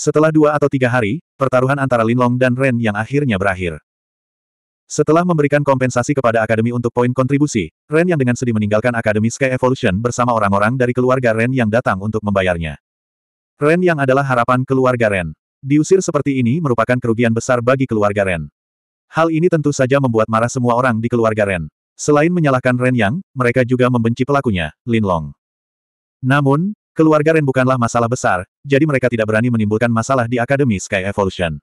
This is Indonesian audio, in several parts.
Setelah dua atau tiga hari, pertaruhan antara Linlong dan Ren yang akhirnya berakhir. Setelah memberikan kompensasi kepada Akademi untuk poin kontribusi, Ren yang dengan sedih meninggalkan Akademi Sky Evolution bersama orang-orang dari keluarga Ren yang datang untuk membayarnya. Ren yang adalah harapan keluarga Ren. Diusir seperti ini merupakan kerugian besar bagi keluarga Ren. Hal ini tentu saja membuat marah semua orang di keluarga Ren. Selain menyalahkan Ren Yang, mereka juga membenci pelakunya, Lin Long. Namun, keluarga Ren bukanlah masalah besar, jadi mereka tidak berani menimbulkan masalah di Akademi Sky Evolution.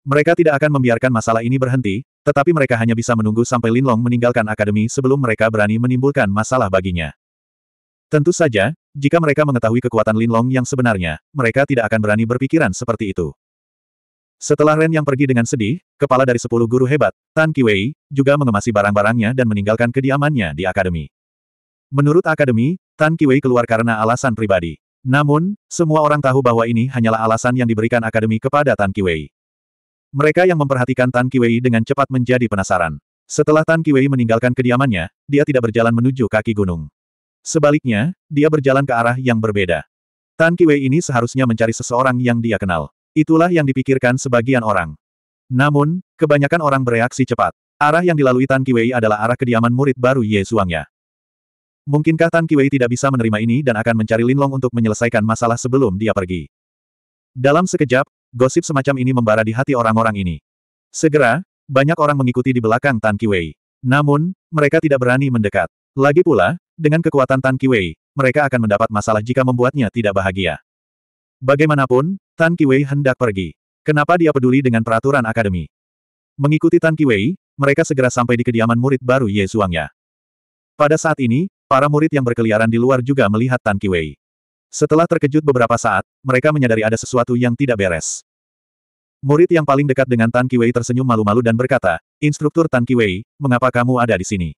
Mereka tidak akan membiarkan masalah ini berhenti, tetapi mereka hanya bisa menunggu sampai Linlong meninggalkan Akademi sebelum mereka berani menimbulkan masalah baginya. Tentu saja, jika mereka mengetahui kekuatan Linlong yang sebenarnya, mereka tidak akan berani berpikiran seperti itu. Setelah Ren yang pergi dengan sedih, kepala dari sepuluh guru hebat, Tan Kiwei, juga mengemasi barang-barangnya dan meninggalkan kediamannya di Akademi. Menurut Akademi, Tan Kiwei keluar karena alasan pribadi. Namun, semua orang tahu bahwa ini hanyalah alasan yang diberikan akademi kepada Tan Kiwei. Mereka yang memperhatikan Tan Kiwei dengan cepat menjadi penasaran. Setelah Tan Kiwei meninggalkan kediamannya, dia tidak berjalan menuju kaki gunung. Sebaliknya, dia berjalan ke arah yang berbeda. Tan Kiwei ini seharusnya mencari seseorang yang dia kenal. Itulah yang dipikirkan sebagian orang. Namun, kebanyakan orang bereaksi cepat. Arah yang dilalui Tan Kiwei adalah arah kediaman murid baru Ye Suangnya. Mungkinkah Tan Kiwei tidak bisa menerima ini dan akan mencari Lin Long untuk menyelesaikan masalah sebelum dia pergi? Dalam sekejap, gosip semacam ini membara di hati orang-orang ini. Segera, banyak orang mengikuti di belakang Tan Kiwei. Namun, mereka tidak berani mendekat. Lagi pula, dengan kekuatan Tan Kiwei, mereka akan mendapat masalah jika membuatnya tidak bahagia. Bagaimanapun, Tan Kiwei hendak pergi. Kenapa dia peduli dengan peraturan akademi? Mengikuti Tan Kiwei, mereka segera sampai di kediaman murid baru Ye Zhuangya. Pada saat ini, Para murid yang berkeliaran di luar juga melihat Tan Kiwei. Setelah terkejut beberapa saat, mereka menyadari ada sesuatu yang tidak beres. Murid yang paling dekat dengan Tan Kiwei tersenyum malu-malu dan berkata, Instruktur Tan Kiwei, mengapa kamu ada di sini?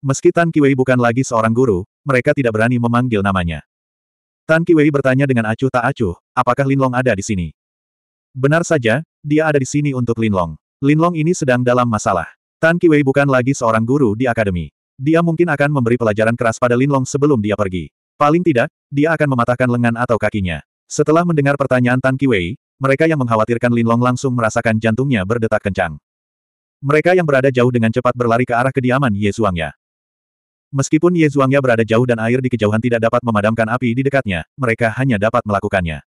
Meski Tan Kiwei bukan lagi seorang guru, mereka tidak berani memanggil namanya. Tan Kiwei bertanya dengan acuh tak acuh, apakah Lin Long ada di sini? Benar saja, dia ada di sini untuk Lin Long. Lin Long ini sedang dalam masalah. Tan Kiwei bukan lagi seorang guru di akademi. Dia mungkin akan memberi pelajaran keras pada Linlong sebelum dia pergi. Paling tidak, dia akan mematahkan lengan atau kakinya. Setelah mendengar pertanyaan Tan Kiwei, mereka yang mengkhawatirkan Linlong langsung merasakan jantungnya berdetak kencang. Mereka yang berada jauh dengan cepat berlari ke arah kediaman Ye Zhuangya. Meskipun Ye Zhuangya berada jauh dan air di kejauhan tidak dapat memadamkan api di dekatnya, mereka hanya dapat melakukannya.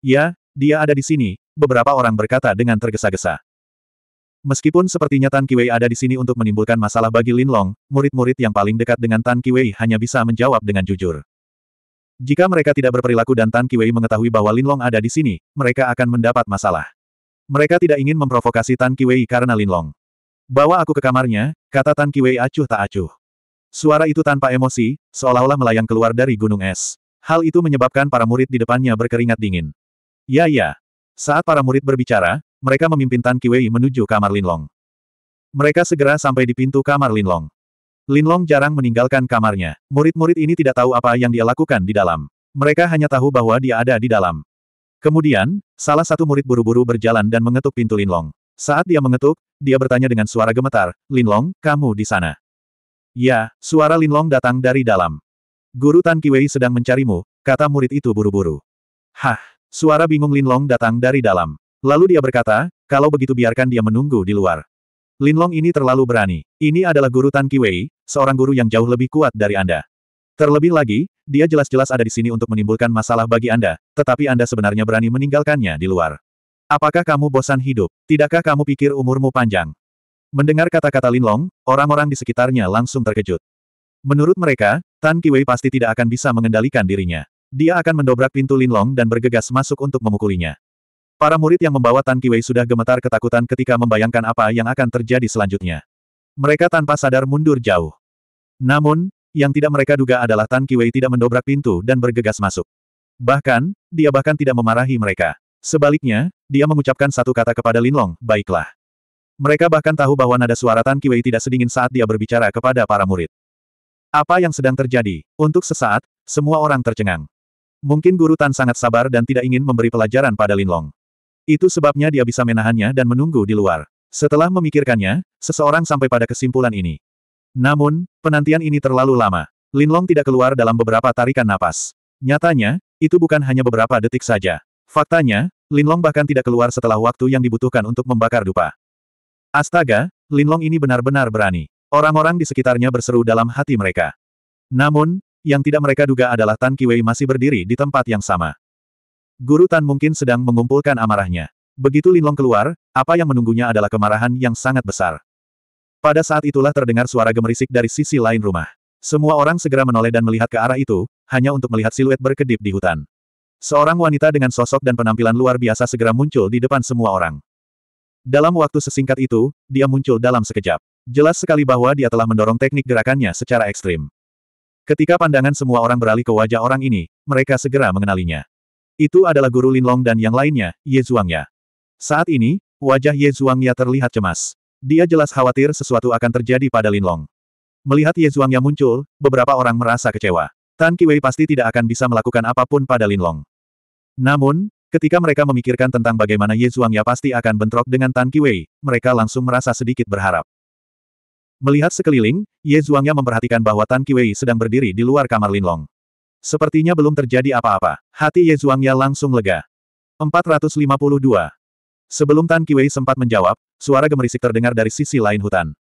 Ya, dia ada di sini, beberapa orang berkata dengan tergesa-gesa. Meskipun sepertinya Tan Kiwei ada di sini untuk menimbulkan masalah bagi Lin Long, murid-murid yang paling dekat dengan Tan Kiwei hanya bisa menjawab dengan jujur. Jika mereka tidak berperilaku dan Tan Kiwei mengetahui bahwa Lin Long ada di sini, mereka akan mendapat masalah. Mereka tidak ingin memprovokasi Tan Kiwei karena Lin Long. Bawa aku ke kamarnya, kata Tan Kiwei acuh tak acuh. Suara itu tanpa emosi, seolah-olah melayang keluar dari gunung es. Hal itu menyebabkan para murid di depannya berkeringat dingin. Ya ya. Saat para murid berbicara, mereka memimpin Tan Kiwei menuju kamar Linlong. Mereka segera sampai di pintu kamar Linlong. Linlong jarang meninggalkan kamarnya. Murid-murid ini tidak tahu apa yang dia lakukan di dalam. Mereka hanya tahu bahwa dia ada di dalam. Kemudian, salah satu murid buru-buru berjalan dan mengetuk pintu Linlong. Saat dia mengetuk, dia bertanya dengan suara gemetar, Linlong, kamu di sana. Ya, suara Linlong datang dari dalam. Guru Tan Kiwei sedang mencarimu, kata murid itu buru-buru. Hah, suara bingung Linlong datang dari dalam. Lalu dia berkata, kalau begitu biarkan dia menunggu di luar. Linlong ini terlalu berani. Ini adalah guru Tan Kiwei, seorang guru yang jauh lebih kuat dari Anda. Terlebih lagi, dia jelas-jelas ada di sini untuk menimbulkan masalah bagi Anda, tetapi Anda sebenarnya berani meninggalkannya di luar. Apakah kamu bosan hidup? Tidakkah kamu pikir umurmu panjang? Mendengar kata-kata Linlong, orang-orang di sekitarnya langsung terkejut. Menurut mereka, Tan Kiwei pasti tidak akan bisa mengendalikan dirinya. Dia akan mendobrak pintu Linlong dan bergegas masuk untuk memukulinya. Para murid yang membawa Tan Kiwei sudah gemetar ketakutan ketika membayangkan apa yang akan terjadi selanjutnya. Mereka tanpa sadar mundur jauh. Namun, yang tidak mereka duga adalah Tan Kiwei tidak mendobrak pintu dan bergegas masuk. Bahkan, dia bahkan tidak memarahi mereka. Sebaliknya, dia mengucapkan satu kata kepada Linlong, baiklah. Mereka bahkan tahu bahwa nada suara Tan Kiwei tidak sedingin saat dia berbicara kepada para murid. Apa yang sedang terjadi? Untuk sesaat, semua orang tercengang. Mungkin guru Tan sangat sabar dan tidak ingin memberi pelajaran pada Linlong. Itu sebabnya dia bisa menahannya dan menunggu di luar. Setelah memikirkannya, seseorang sampai pada kesimpulan ini. Namun, penantian ini terlalu lama. Linlong tidak keluar dalam beberapa tarikan napas. Nyatanya, itu bukan hanya beberapa detik saja. Faktanya, Linlong bahkan tidak keluar setelah waktu yang dibutuhkan untuk membakar dupa. Astaga, Linlong ini benar-benar berani. Orang-orang di sekitarnya berseru dalam hati mereka. Namun, yang tidak mereka duga adalah Tan Kiwei masih berdiri di tempat yang sama. Guru Tan mungkin sedang mengumpulkan amarahnya. Begitu Linlong keluar, apa yang menunggunya adalah kemarahan yang sangat besar. Pada saat itulah terdengar suara gemerisik dari sisi lain rumah. Semua orang segera menoleh dan melihat ke arah itu, hanya untuk melihat siluet berkedip di hutan. Seorang wanita dengan sosok dan penampilan luar biasa segera muncul di depan semua orang. Dalam waktu sesingkat itu, dia muncul dalam sekejap. Jelas sekali bahwa dia telah mendorong teknik gerakannya secara ekstrim. Ketika pandangan semua orang beralih ke wajah orang ini, mereka segera mengenalinya. Itu adalah guru Linlong dan yang lainnya, Ye Zhuangya. Saat ini, wajah Ye Zhuangya terlihat cemas. Dia jelas khawatir sesuatu akan terjadi pada Linlong. Melihat Ye Zhuangya muncul, beberapa orang merasa kecewa. Tan Kiwei pasti tidak akan bisa melakukan apapun pada Linlong. Namun, ketika mereka memikirkan tentang bagaimana Ye Zhuangya pasti akan bentrok dengan Tan Kiwei, mereka langsung merasa sedikit berharap. Melihat sekeliling, Ye Zhuangya memperhatikan bahwa Tan Kiwei sedang berdiri di luar kamar Linlong. Sepertinya belum terjadi apa-apa. Hati Ye Zhuangya langsung lega. 452. Sebelum Tan Kiwei sempat menjawab, suara gemerisik terdengar dari sisi lain hutan.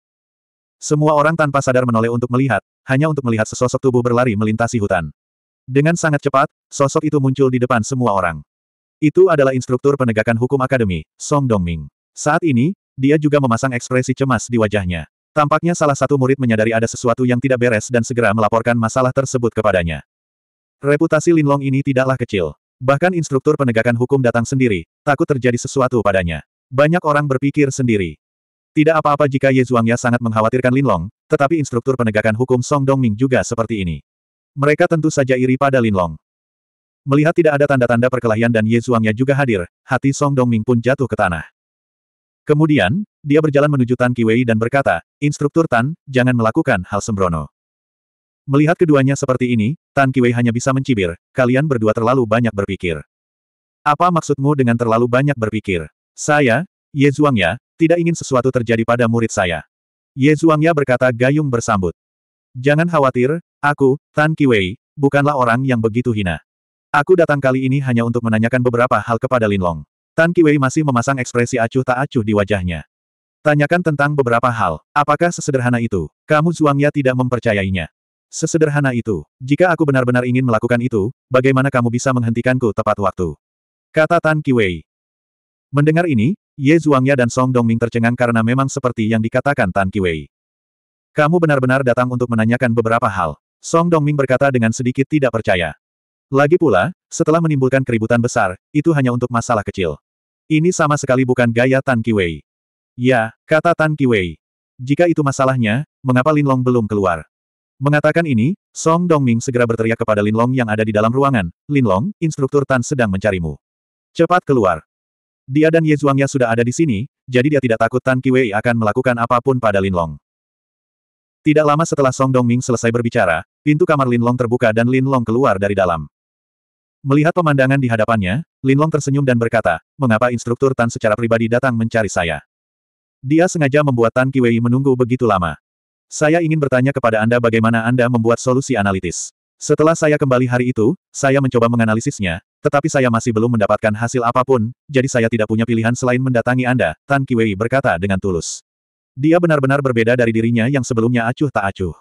Semua orang tanpa sadar menoleh untuk melihat, hanya untuk melihat sesosok tubuh berlari melintasi hutan. Dengan sangat cepat, sosok itu muncul di depan semua orang. Itu adalah instruktur penegakan hukum akademi, Song Dongming. Saat ini, dia juga memasang ekspresi cemas di wajahnya. Tampaknya salah satu murid menyadari ada sesuatu yang tidak beres dan segera melaporkan masalah tersebut kepadanya. Reputasi Linlong ini tidaklah kecil. Bahkan instruktur penegakan hukum datang sendiri, takut terjadi sesuatu padanya. Banyak orang berpikir sendiri. Tidak apa-apa jika Ye Zhuangya sangat mengkhawatirkan Linlong, tetapi instruktur penegakan hukum Song Dongming juga seperti ini. Mereka tentu saja iri pada Linlong. Melihat tidak ada tanda-tanda perkelahian dan Ye Zhuangya juga hadir, hati Song Dongming pun jatuh ke tanah. Kemudian, dia berjalan menuju Tan Kiwei dan berkata, Instruktur Tan, jangan melakukan hal sembrono. Melihat keduanya seperti ini, Tan Kiwei hanya bisa mencibir, kalian berdua terlalu banyak berpikir. Apa maksudmu dengan terlalu banyak berpikir? Saya, Ye Zhuangya, tidak ingin sesuatu terjadi pada murid saya. Ye Zhuangya berkata gayung bersambut. Jangan khawatir, aku, Tan Kiwei, bukanlah orang yang begitu hina. Aku datang kali ini hanya untuk menanyakan beberapa hal kepada Long. Tan Kiwei masih memasang ekspresi acuh tak acuh di wajahnya. Tanyakan tentang beberapa hal. Apakah sesederhana itu? Kamu Zhuangya tidak mempercayainya. Sesederhana itu, jika aku benar-benar ingin melakukan itu, bagaimana kamu bisa menghentikanku tepat waktu? Kata Tan Kiwei. Mendengar ini, Ye Zhuangya dan Song Dongming tercengang karena memang seperti yang dikatakan Tan Kiwei. Kamu benar-benar datang untuk menanyakan beberapa hal. Song Dongming berkata dengan sedikit tidak percaya. Lagi pula, setelah menimbulkan keributan besar, itu hanya untuk masalah kecil. Ini sama sekali bukan gaya Tan Kiwei. Ya, kata Tan Kiwei. Jika itu masalahnya, mengapa Linlong belum keluar? Mengatakan ini, Song Dongming segera berteriak kepada Lin Long yang ada di dalam ruangan, Lin Long, instruktur Tan sedang mencarimu. Cepat keluar. Dia dan Ye Zhuangya sudah ada di sini, jadi dia tidak takut Tan Kiwei akan melakukan apapun pada Lin Long. Tidak lama setelah Song Dongming selesai berbicara, pintu kamar Lin Long terbuka dan Lin Long keluar dari dalam. Melihat pemandangan di hadapannya, Lin Long tersenyum dan berkata, mengapa instruktur Tan secara pribadi datang mencari saya? Dia sengaja membuat Tan Kiwei menunggu begitu lama. Saya ingin bertanya kepada Anda bagaimana Anda membuat solusi analitis. Setelah saya kembali hari itu, saya mencoba menganalisisnya, tetapi saya masih belum mendapatkan hasil apapun, jadi saya tidak punya pilihan selain mendatangi Anda, Tan Kiwei berkata dengan tulus. Dia benar-benar berbeda dari dirinya yang sebelumnya acuh tak acuh.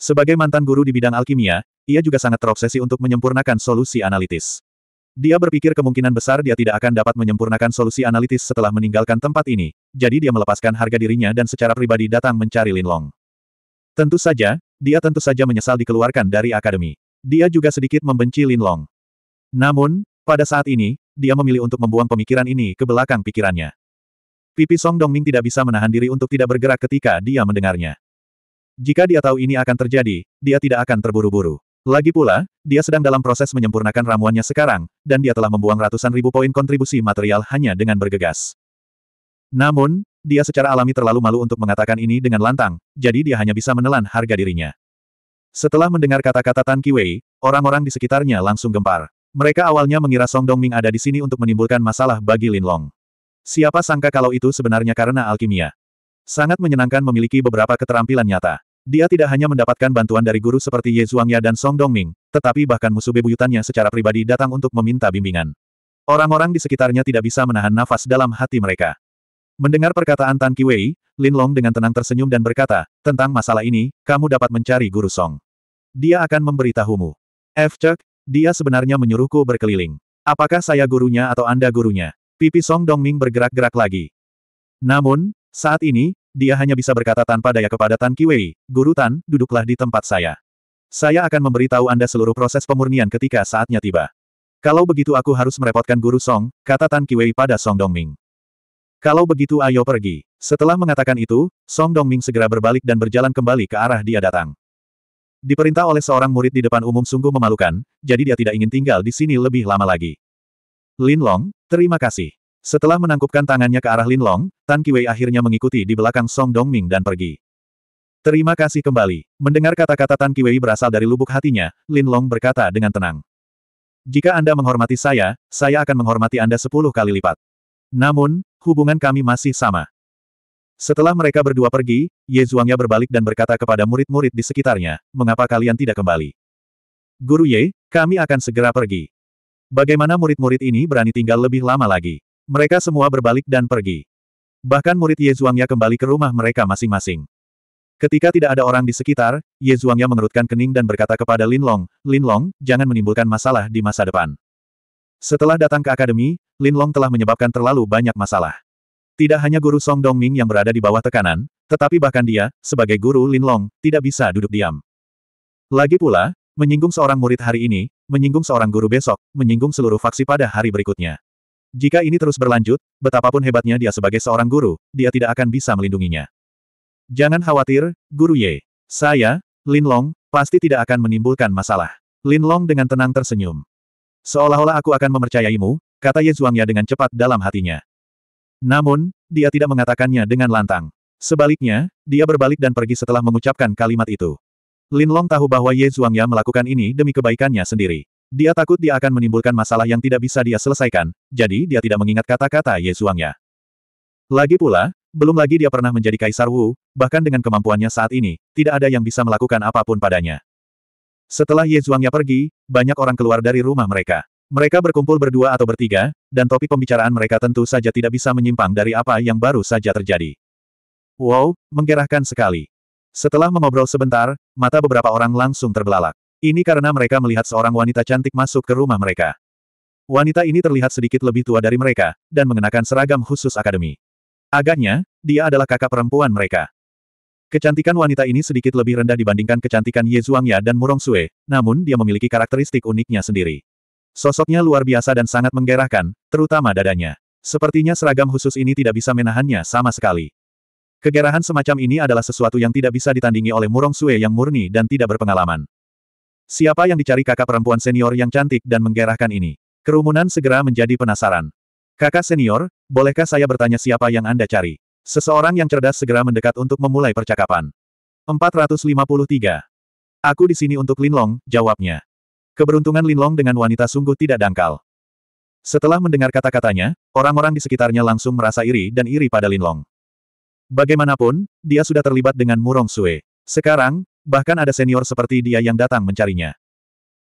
Sebagai mantan guru di bidang alkimia, ia juga sangat terobsesi untuk menyempurnakan solusi analitis. Dia berpikir kemungkinan besar dia tidak akan dapat menyempurnakan solusi analitis setelah meninggalkan tempat ini, jadi dia melepaskan harga dirinya dan secara pribadi datang mencari Linlong. Tentu saja, dia tentu saja menyesal dikeluarkan dari akademi. Dia juga sedikit membenci Lin Long. Namun, pada saat ini, dia memilih untuk membuang pemikiran ini ke belakang pikirannya. Pipi Song Dongming tidak bisa menahan diri untuk tidak bergerak ketika dia mendengarnya. Jika dia tahu ini akan terjadi, dia tidak akan terburu-buru. Lagi pula, dia sedang dalam proses menyempurnakan ramuannya sekarang, dan dia telah membuang ratusan ribu poin kontribusi material hanya dengan bergegas. Namun, dia secara alami terlalu malu untuk mengatakan ini dengan lantang, jadi dia hanya bisa menelan harga dirinya. Setelah mendengar kata-kata Tan Kiwei, orang-orang di sekitarnya langsung gempar. Mereka awalnya mengira Song Dongming ada di sini untuk menimbulkan masalah bagi Lin Long. Siapa sangka kalau itu sebenarnya karena alkimia. Sangat menyenangkan memiliki beberapa keterampilan nyata. Dia tidak hanya mendapatkan bantuan dari guru seperti Ye Zhuangya dan Song Dongming, tetapi bahkan musuh bebuyutannya secara pribadi datang untuk meminta bimbingan. Orang-orang di sekitarnya tidak bisa menahan nafas dalam hati mereka. Mendengar perkataan Tan Kiwei, Lin Long dengan tenang tersenyum dan berkata, tentang masalah ini, kamu dapat mencari Guru Song. Dia akan memberitahumu. F. Chuck, dia sebenarnya menyuruhku berkeliling. Apakah saya gurunya atau Anda gurunya? Pipi Song Dongming bergerak-gerak lagi. Namun, saat ini, dia hanya bisa berkata tanpa daya kepada Tan Kiwei, Guru Tan, duduklah di tempat saya. Saya akan memberitahu Anda seluruh proses pemurnian ketika saatnya tiba. Kalau begitu aku harus merepotkan Guru Song, kata Tan Kiwei pada Song Dongming. Kalau begitu ayo pergi. Setelah mengatakan itu, Song Dongming segera berbalik dan berjalan kembali ke arah dia datang. Diperintah oleh seorang murid di depan umum sungguh memalukan, jadi dia tidak ingin tinggal di sini lebih lama lagi. Lin Long, terima kasih. Setelah menangkupkan tangannya ke arah Lin Long, Tan Kiwei akhirnya mengikuti di belakang Song Dongming dan pergi. Terima kasih kembali. Mendengar kata-kata Tan Kiwei berasal dari lubuk hatinya, Lin Long berkata dengan tenang. Jika Anda menghormati saya, saya akan menghormati Anda sepuluh kali lipat. Namun, hubungan kami masih sama. Setelah mereka berdua pergi, Ye Zhuangya berbalik dan berkata kepada murid-murid di sekitarnya, mengapa kalian tidak kembali? Guru Ye, kami akan segera pergi. Bagaimana murid-murid ini berani tinggal lebih lama lagi? Mereka semua berbalik dan pergi. Bahkan murid Ye Zhuangya kembali ke rumah mereka masing-masing. Ketika tidak ada orang di sekitar, Ye Zhuangya mengerutkan kening dan berkata kepada Lin Long, Lin Long, jangan menimbulkan masalah di masa depan. Setelah datang ke akademi, Lin Long telah menyebabkan terlalu banyak masalah. Tidak hanya guru Song Dong Ming yang berada di bawah tekanan, tetapi bahkan dia, sebagai guru Lin Long, tidak bisa duduk diam. Lagi pula, menyinggung seorang murid hari ini, menyinggung seorang guru besok, menyinggung seluruh faksi pada hari berikutnya. Jika ini terus berlanjut, betapapun hebatnya dia sebagai seorang guru, dia tidak akan bisa melindunginya. Jangan khawatir, Guru Ye. Saya, Lin Long, pasti tidak akan menimbulkan masalah. Lin Long dengan tenang tersenyum. Seolah-olah aku akan memercayaimu, kata Ye Zhuangya dengan cepat dalam hatinya. Namun, dia tidak mengatakannya dengan lantang. Sebaliknya, dia berbalik dan pergi setelah mengucapkan kalimat itu. Lin Long tahu bahwa Ye Zhuangya melakukan ini demi kebaikannya sendiri. Dia takut dia akan menimbulkan masalah yang tidak bisa dia selesaikan, jadi dia tidak mengingat kata-kata Ye Zhuangya. Lagi pula, belum lagi dia pernah menjadi Kaisar Wu, bahkan dengan kemampuannya saat ini, tidak ada yang bisa melakukan apapun padanya. Setelah Ye Zhuangnya pergi, banyak orang keluar dari rumah mereka. Mereka berkumpul berdua atau bertiga, dan topik pembicaraan mereka tentu saja tidak bisa menyimpang dari apa yang baru saja terjadi. Wow, menggerahkan sekali. Setelah mengobrol sebentar, mata beberapa orang langsung terbelalak. Ini karena mereka melihat seorang wanita cantik masuk ke rumah mereka. Wanita ini terlihat sedikit lebih tua dari mereka, dan mengenakan seragam khusus akademi. Agaknya, dia adalah kakak perempuan mereka. Kecantikan wanita ini sedikit lebih rendah dibandingkan kecantikan Ye Zhuangya dan Murong Sue, namun dia memiliki karakteristik uniknya sendiri. Sosoknya luar biasa dan sangat menggerahkan, terutama dadanya. Sepertinya seragam khusus ini tidak bisa menahannya sama sekali. Kegerahan semacam ini adalah sesuatu yang tidak bisa ditandingi oleh Murong Sue yang murni dan tidak berpengalaman. Siapa yang dicari kakak perempuan senior yang cantik dan menggerahkan ini? Kerumunan segera menjadi penasaran. Kakak senior, bolehkah saya bertanya siapa yang Anda cari? Seseorang yang cerdas segera mendekat untuk memulai percakapan. 453. Aku di sini untuk Linlong, jawabnya. Keberuntungan Linlong dengan wanita sungguh tidak dangkal. Setelah mendengar kata-katanya, orang-orang di sekitarnya langsung merasa iri dan iri pada Linlong. Bagaimanapun, dia sudah terlibat dengan Murong Sue. Sekarang, bahkan ada senior seperti dia yang datang mencarinya.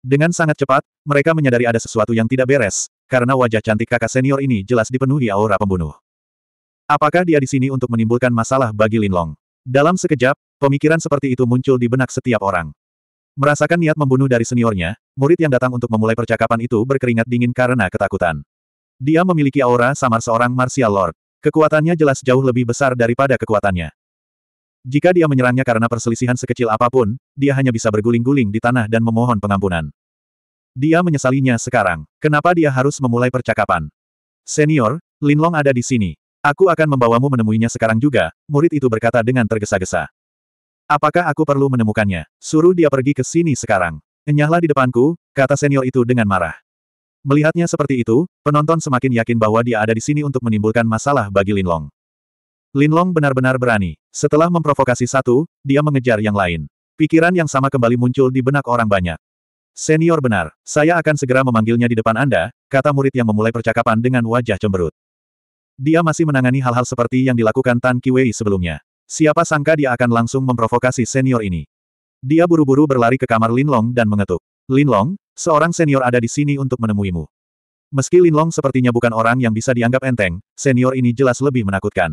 Dengan sangat cepat, mereka menyadari ada sesuatu yang tidak beres, karena wajah cantik kakak senior ini jelas dipenuhi aura pembunuh. Apakah dia di sini untuk menimbulkan masalah bagi Linlong? Dalam sekejap, pemikiran seperti itu muncul di benak setiap orang. Merasakan niat membunuh dari seniornya, murid yang datang untuk memulai percakapan itu berkeringat dingin karena ketakutan. Dia memiliki aura samar seorang martial lord. Kekuatannya jelas jauh lebih besar daripada kekuatannya. Jika dia menyerangnya karena perselisihan sekecil apapun, dia hanya bisa berguling-guling di tanah dan memohon pengampunan. Dia menyesalinya sekarang. Kenapa dia harus memulai percakapan? Senior, Linlong ada di sini. Aku akan membawamu menemuinya sekarang juga, murid itu berkata dengan tergesa-gesa. Apakah aku perlu menemukannya? Suruh dia pergi ke sini sekarang. Enyahlah di depanku, kata senior itu dengan marah. Melihatnya seperti itu, penonton semakin yakin bahwa dia ada di sini untuk menimbulkan masalah bagi Linlong. Linlong benar-benar berani. Setelah memprovokasi satu, dia mengejar yang lain. Pikiran yang sama kembali muncul di benak orang banyak. Senior benar, saya akan segera memanggilnya di depan Anda, kata murid yang memulai percakapan dengan wajah cemberut. Dia masih menangani hal-hal seperti yang dilakukan Tan Kiwei sebelumnya. Siapa sangka dia akan langsung memprovokasi senior ini. Dia buru-buru berlari ke kamar Lin Long dan mengetuk. Lin Long, seorang senior ada di sini untuk menemuimu. Meski Lin Long sepertinya bukan orang yang bisa dianggap enteng, senior ini jelas lebih menakutkan.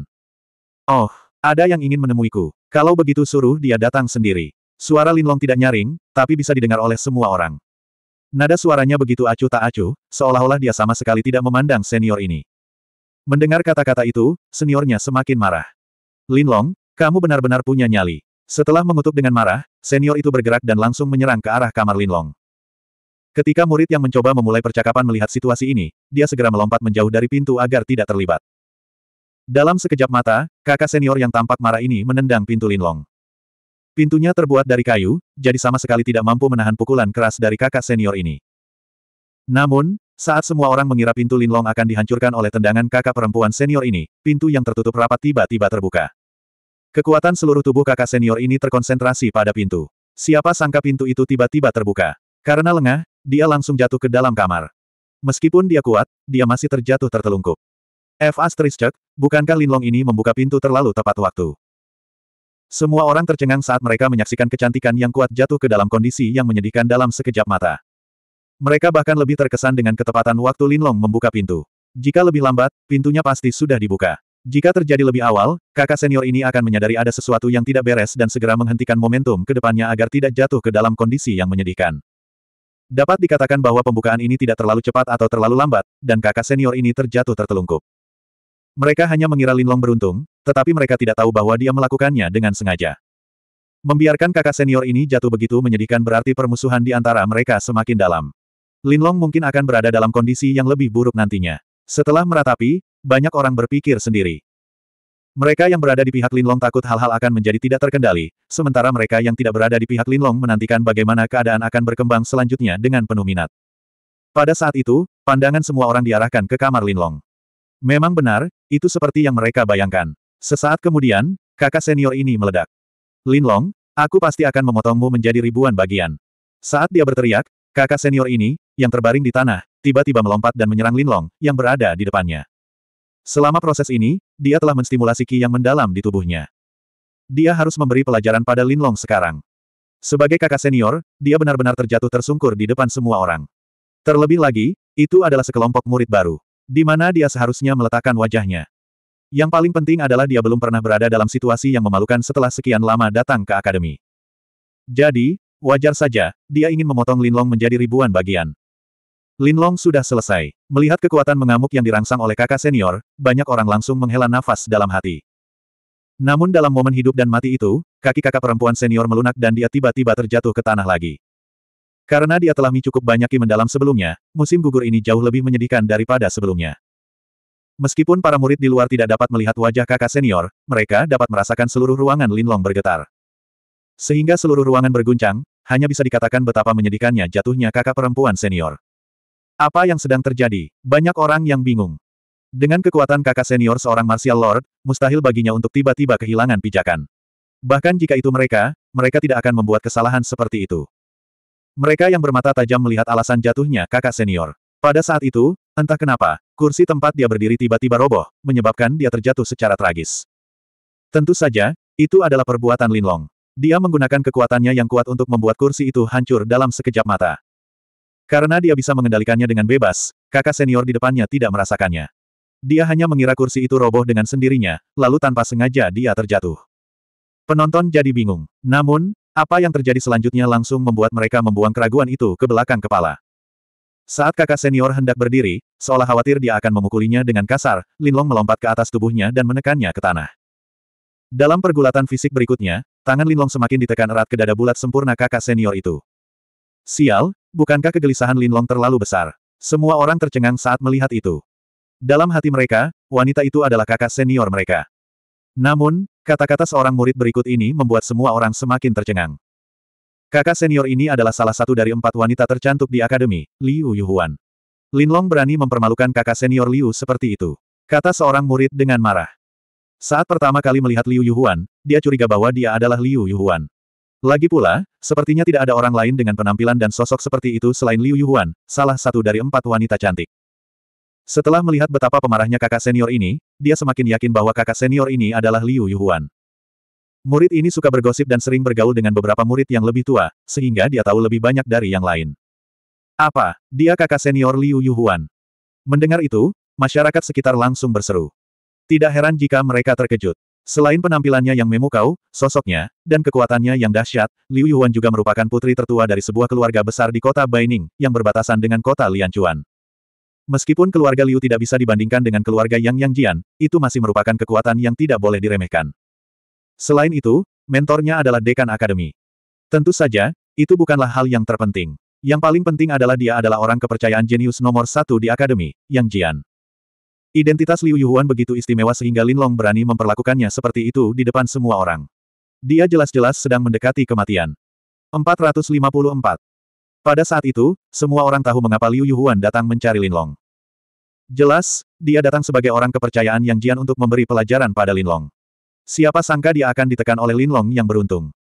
Oh, ada yang ingin menemuiku. Kalau begitu suruh dia datang sendiri. Suara Lin Long tidak nyaring, tapi bisa didengar oleh semua orang. Nada suaranya begitu acuh tak acuh, seolah-olah dia sama sekali tidak memandang senior ini. Mendengar kata-kata itu, seniornya semakin marah. Lin Long, kamu benar-benar punya nyali. Setelah mengutuk dengan marah, senior itu bergerak dan langsung menyerang ke arah kamar Lin Long. Ketika murid yang mencoba memulai percakapan melihat situasi ini, dia segera melompat menjauh dari pintu agar tidak terlibat. Dalam sekejap mata, kakak senior yang tampak marah ini menendang pintu Lin Long. Pintunya terbuat dari kayu, jadi sama sekali tidak mampu menahan pukulan keras dari kakak senior ini. Namun, saat semua orang mengira pintu Linlong akan dihancurkan oleh tendangan kakak perempuan senior ini, pintu yang tertutup rapat tiba-tiba terbuka. Kekuatan seluruh tubuh kakak senior ini terkonsentrasi pada pintu. Siapa sangka pintu itu tiba-tiba terbuka. Karena lengah, dia langsung jatuh ke dalam kamar. Meskipun dia kuat, dia masih terjatuh tertelungkup. F. Astrischek, bukankah Linlong ini membuka pintu terlalu tepat waktu? Semua orang tercengang saat mereka menyaksikan kecantikan yang kuat jatuh ke dalam kondisi yang menyedihkan dalam sekejap mata. Mereka bahkan lebih terkesan dengan ketepatan waktu Linlong membuka pintu. Jika lebih lambat, pintunya pasti sudah dibuka. Jika terjadi lebih awal, kakak senior ini akan menyadari ada sesuatu yang tidak beres dan segera menghentikan momentum ke depannya agar tidak jatuh ke dalam kondisi yang menyedihkan. Dapat dikatakan bahwa pembukaan ini tidak terlalu cepat atau terlalu lambat, dan kakak senior ini terjatuh tertelungkup. Mereka hanya mengira Linlong beruntung, tetapi mereka tidak tahu bahwa dia melakukannya dengan sengaja. Membiarkan kakak senior ini jatuh begitu menyedihkan berarti permusuhan di antara mereka semakin dalam. Linlong mungkin akan berada dalam kondisi yang lebih buruk nantinya. Setelah meratapi, banyak orang berpikir sendiri. Mereka yang berada di pihak Linlong takut hal-hal akan menjadi tidak terkendali, sementara mereka yang tidak berada di pihak Linlong menantikan bagaimana keadaan akan berkembang selanjutnya dengan penuh minat. Pada saat itu, pandangan semua orang diarahkan ke kamar Linlong. Memang benar, itu seperti yang mereka bayangkan. Sesaat kemudian, kakak senior ini meledak. Linlong, aku pasti akan memotongmu menjadi ribuan bagian. Saat dia berteriak, kakak senior ini, yang terbaring di tanah, tiba-tiba melompat dan menyerang Linlong, yang berada di depannya. Selama proses ini, dia telah menstimulasi Ki yang mendalam di tubuhnya. Dia harus memberi pelajaran pada Linlong sekarang. Sebagai kakak senior, dia benar-benar terjatuh tersungkur di depan semua orang. Terlebih lagi, itu adalah sekelompok murid baru. Di mana dia seharusnya meletakkan wajahnya. Yang paling penting adalah dia belum pernah berada dalam situasi yang memalukan setelah sekian lama datang ke akademi. Jadi, wajar saja, dia ingin memotong Linlong menjadi ribuan bagian. Linlong sudah selesai. Melihat kekuatan mengamuk yang dirangsang oleh kakak senior, banyak orang langsung menghela nafas dalam hati. Namun dalam momen hidup dan mati itu, kaki kakak perempuan senior melunak dan dia tiba-tiba terjatuh ke tanah lagi. Karena dia telah mi cukup banyak ki mendalam sebelumnya, musim gugur ini jauh lebih menyedihkan daripada sebelumnya. Meskipun para murid di luar tidak dapat melihat wajah kakak senior, mereka dapat merasakan seluruh ruangan Linlong bergetar. Sehingga seluruh ruangan berguncang, hanya bisa dikatakan betapa menyedihkannya jatuhnya kakak perempuan senior. Apa yang sedang terjadi? Banyak orang yang bingung. Dengan kekuatan kakak senior seorang martial lord, mustahil baginya untuk tiba-tiba kehilangan pijakan. Bahkan jika itu mereka, mereka tidak akan membuat kesalahan seperti itu. Mereka yang bermata tajam melihat alasan jatuhnya kakak senior. Pada saat itu, entah kenapa, kursi tempat dia berdiri tiba-tiba roboh, menyebabkan dia terjatuh secara tragis. Tentu saja, itu adalah perbuatan Linlong. Dia menggunakan kekuatannya yang kuat untuk membuat kursi itu hancur dalam sekejap mata. Karena dia bisa mengendalikannya dengan bebas, kakak senior di depannya tidak merasakannya. Dia hanya mengira kursi itu roboh dengan sendirinya, lalu tanpa sengaja dia terjatuh. Penonton jadi bingung. Namun, apa yang terjadi selanjutnya langsung membuat mereka membuang keraguan itu ke belakang kepala. Saat kakak senior hendak berdiri, seolah khawatir dia akan memukulinya dengan kasar, Linlong melompat ke atas tubuhnya dan menekannya ke tanah. Dalam pergulatan fisik berikutnya, tangan Linlong semakin ditekan erat ke dada bulat sempurna kakak senior itu. Sial, Bukankah kegelisahan Linlong terlalu besar? Semua orang tercengang saat melihat itu. Dalam hati mereka, wanita itu adalah kakak senior mereka. Namun, kata-kata seorang murid berikut ini membuat semua orang semakin tercengang. Kakak senior ini adalah salah satu dari empat wanita tercantik di akademi, Liu Yuhuan. Linlong berani mempermalukan kakak senior Liu seperti itu. Kata seorang murid dengan marah. Saat pertama kali melihat Liu Yuhuan, dia curiga bahwa dia adalah Liu Yuhuan. Lagi pula, sepertinya tidak ada orang lain dengan penampilan dan sosok seperti itu selain Liu Yuhuan, salah satu dari empat wanita cantik. Setelah melihat betapa pemarahnya kakak senior ini, dia semakin yakin bahwa kakak senior ini adalah Liu Yuhuan. Murid ini suka bergosip dan sering bergaul dengan beberapa murid yang lebih tua, sehingga dia tahu lebih banyak dari yang lain. Apa, dia kakak senior Liu Yuhuan? Mendengar itu, masyarakat sekitar langsung berseru. Tidak heran jika mereka terkejut. Selain penampilannya yang memukau, sosoknya, dan kekuatannya yang dahsyat, Liu Yuan juga merupakan putri tertua dari sebuah keluarga besar di kota Baining, yang berbatasan dengan kota Lianchuan. Meskipun keluarga Liu tidak bisa dibandingkan dengan keluarga Yang Yang Jian, itu masih merupakan kekuatan yang tidak boleh diremehkan. Selain itu, mentornya adalah dekan akademi. Tentu saja, itu bukanlah hal yang terpenting. Yang paling penting adalah dia adalah orang kepercayaan jenius nomor satu di akademi, Yang Jian. Identitas Liu Yuhuan begitu istimewa sehingga Lin Long berani memperlakukannya seperti itu di depan semua orang. Dia jelas-jelas sedang mendekati kematian. 454. Pada saat itu, semua orang tahu mengapa Liu Yuhuan datang mencari Lin Long. Jelas, dia datang sebagai orang kepercayaan Yang Jian untuk memberi pelajaran pada Lin Long. Siapa sangka dia akan ditekan oleh Lin Long yang beruntung.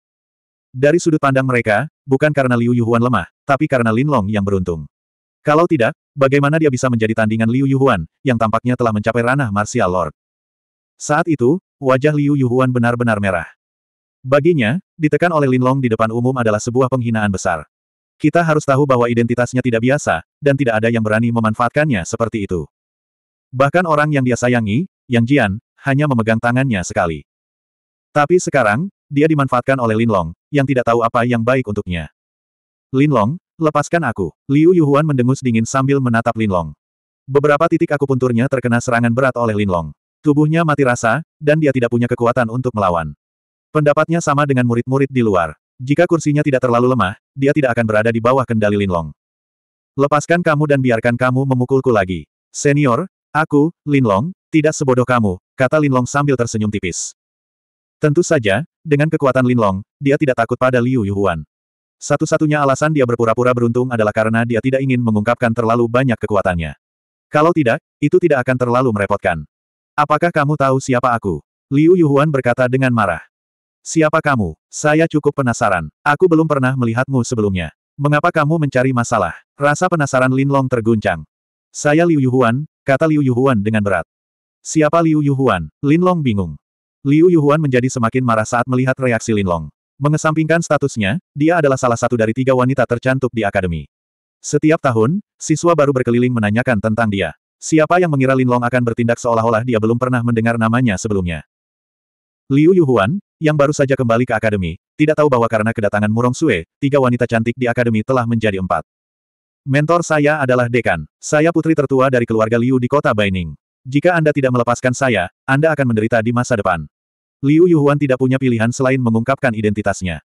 Dari sudut pandang mereka, bukan karena Liu Yuhuan lemah, tapi karena Lin Long yang beruntung. Kalau tidak, bagaimana dia bisa menjadi tandingan Liu Yuhuan, yang tampaknya telah mencapai ranah martial lord? Saat itu, wajah Liu Yuhuan benar-benar merah. Baginya, ditekan oleh Lin Long di depan umum adalah sebuah penghinaan besar. Kita harus tahu bahwa identitasnya tidak biasa, dan tidak ada yang berani memanfaatkannya seperti itu. Bahkan orang yang dia sayangi, Yang Jian, hanya memegang tangannya sekali. Tapi sekarang, dia dimanfaatkan oleh Lin Long, yang tidak tahu apa yang baik untuknya. Lin Long. Lepaskan aku. Liu Yuhuan mendengus dingin sambil menatap Linlong. Beberapa titik akupunturnya terkena serangan berat oleh Linlong. Tubuhnya mati rasa, dan dia tidak punya kekuatan untuk melawan. Pendapatnya sama dengan murid-murid di luar. Jika kursinya tidak terlalu lemah, dia tidak akan berada di bawah kendali Linlong. Lepaskan kamu dan biarkan kamu memukulku lagi. Senior, aku, Linlong, tidak sebodoh kamu, kata Linlong sambil tersenyum tipis. Tentu saja, dengan kekuatan Linlong, dia tidak takut pada Liu Yuhuan. Satu-satunya alasan dia berpura-pura beruntung adalah karena dia tidak ingin mengungkapkan terlalu banyak kekuatannya. Kalau tidak, itu tidak akan terlalu merepotkan. Apakah kamu tahu siapa aku? Liu Yuhuan berkata dengan marah. Siapa kamu? Saya cukup penasaran. Aku belum pernah melihatmu sebelumnya. Mengapa kamu mencari masalah? Rasa penasaran Lin Long terguncang. Saya Liu Yuhuan, kata Liu Yuhuan dengan berat. Siapa Liu Yuhuan? Lin Long bingung. Liu Yuhuan menjadi semakin marah saat melihat reaksi Lin Long. Mengesampingkan statusnya, dia adalah salah satu dari tiga wanita tercantik di akademi. Setiap tahun, siswa baru berkeliling menanyakan tentang dia. Siapa yang mengira Lin Long akan bertindak seolah-olah dia belum pernah mendengar namanya sebelumnya. Liu Yuhuan, yang baru saja kembali ke akademi, tidak tahu bahwa karena kedatangan Murong Sue, tiga wanita cantik di akademi telah menjadi empat. Mentor saya adalah Dekan. Saya putri tertua dari keluarga Liu di kota Baining. Jika Anda tidak melepaskan saya, Anda akan menderita di masa depan. Liu Yuhuan tidak punya pilihan selain mengungkapkan identitasnya.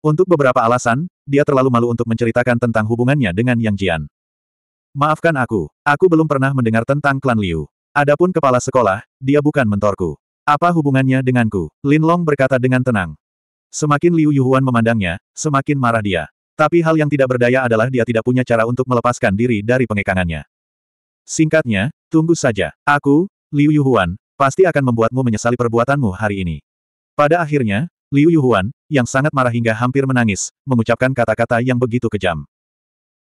Untuk beberapa alasan, dia terlalu malu untuk menceritakan tentang hubungannya dengan Yang Jian. Maafkan aku, aku belum pernah mendengar tentang klan Liu. Adapun kepala sekolah, dia bukan mentorku. Apa hubungannya denganku? Lin Long berkata dengan tenang. Semakin Liu Yuhuan memandangnya, semakin marah dia. Tapi hal yang tidak berdaya adalah dia tidak punya cara untuk melepaskan diri dari pengekangannya. Singkatnya, tunggu saja. Aku, Liu Yuhuan, pasti akan membuatmu menyesali perbuatanmu hari ini. Pada akhirnya, Liu Yuhuan, yang sangat marah hingga hampir menangis, mengucapkan kata-kata yang begitu kejam.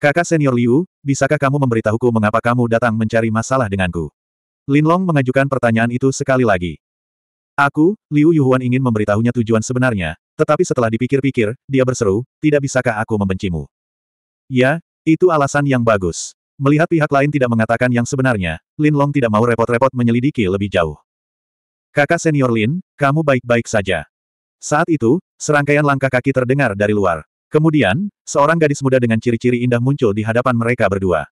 Kakak senior Liu, bisakah kamu memberitahuku mengapa kamu datang mencari masalah denganku? Lin Long mengajukan pertanyaan itu sekali lagi. Aku, Liu Yuhuan ingin memberitahunya tujuan sebenarnya, tetapi setelah dipikir-pikir, dia berseru, tidak bisakah aku membencimu? Ya, itu alasan yang bagus. Melihat pihak lain tidak mengatakan yang sebenarnya, Lin Long tidak mau repot-repot menyelidiki lebih jauh. Kakak senior Lin, kamu baik-baik saja. Saat itu, serangkaian langkah kaki terdengar dari luar. Kemudian, seorang gadis muda dengan ciri-ciri indah muncul di hadapan mereka berdua.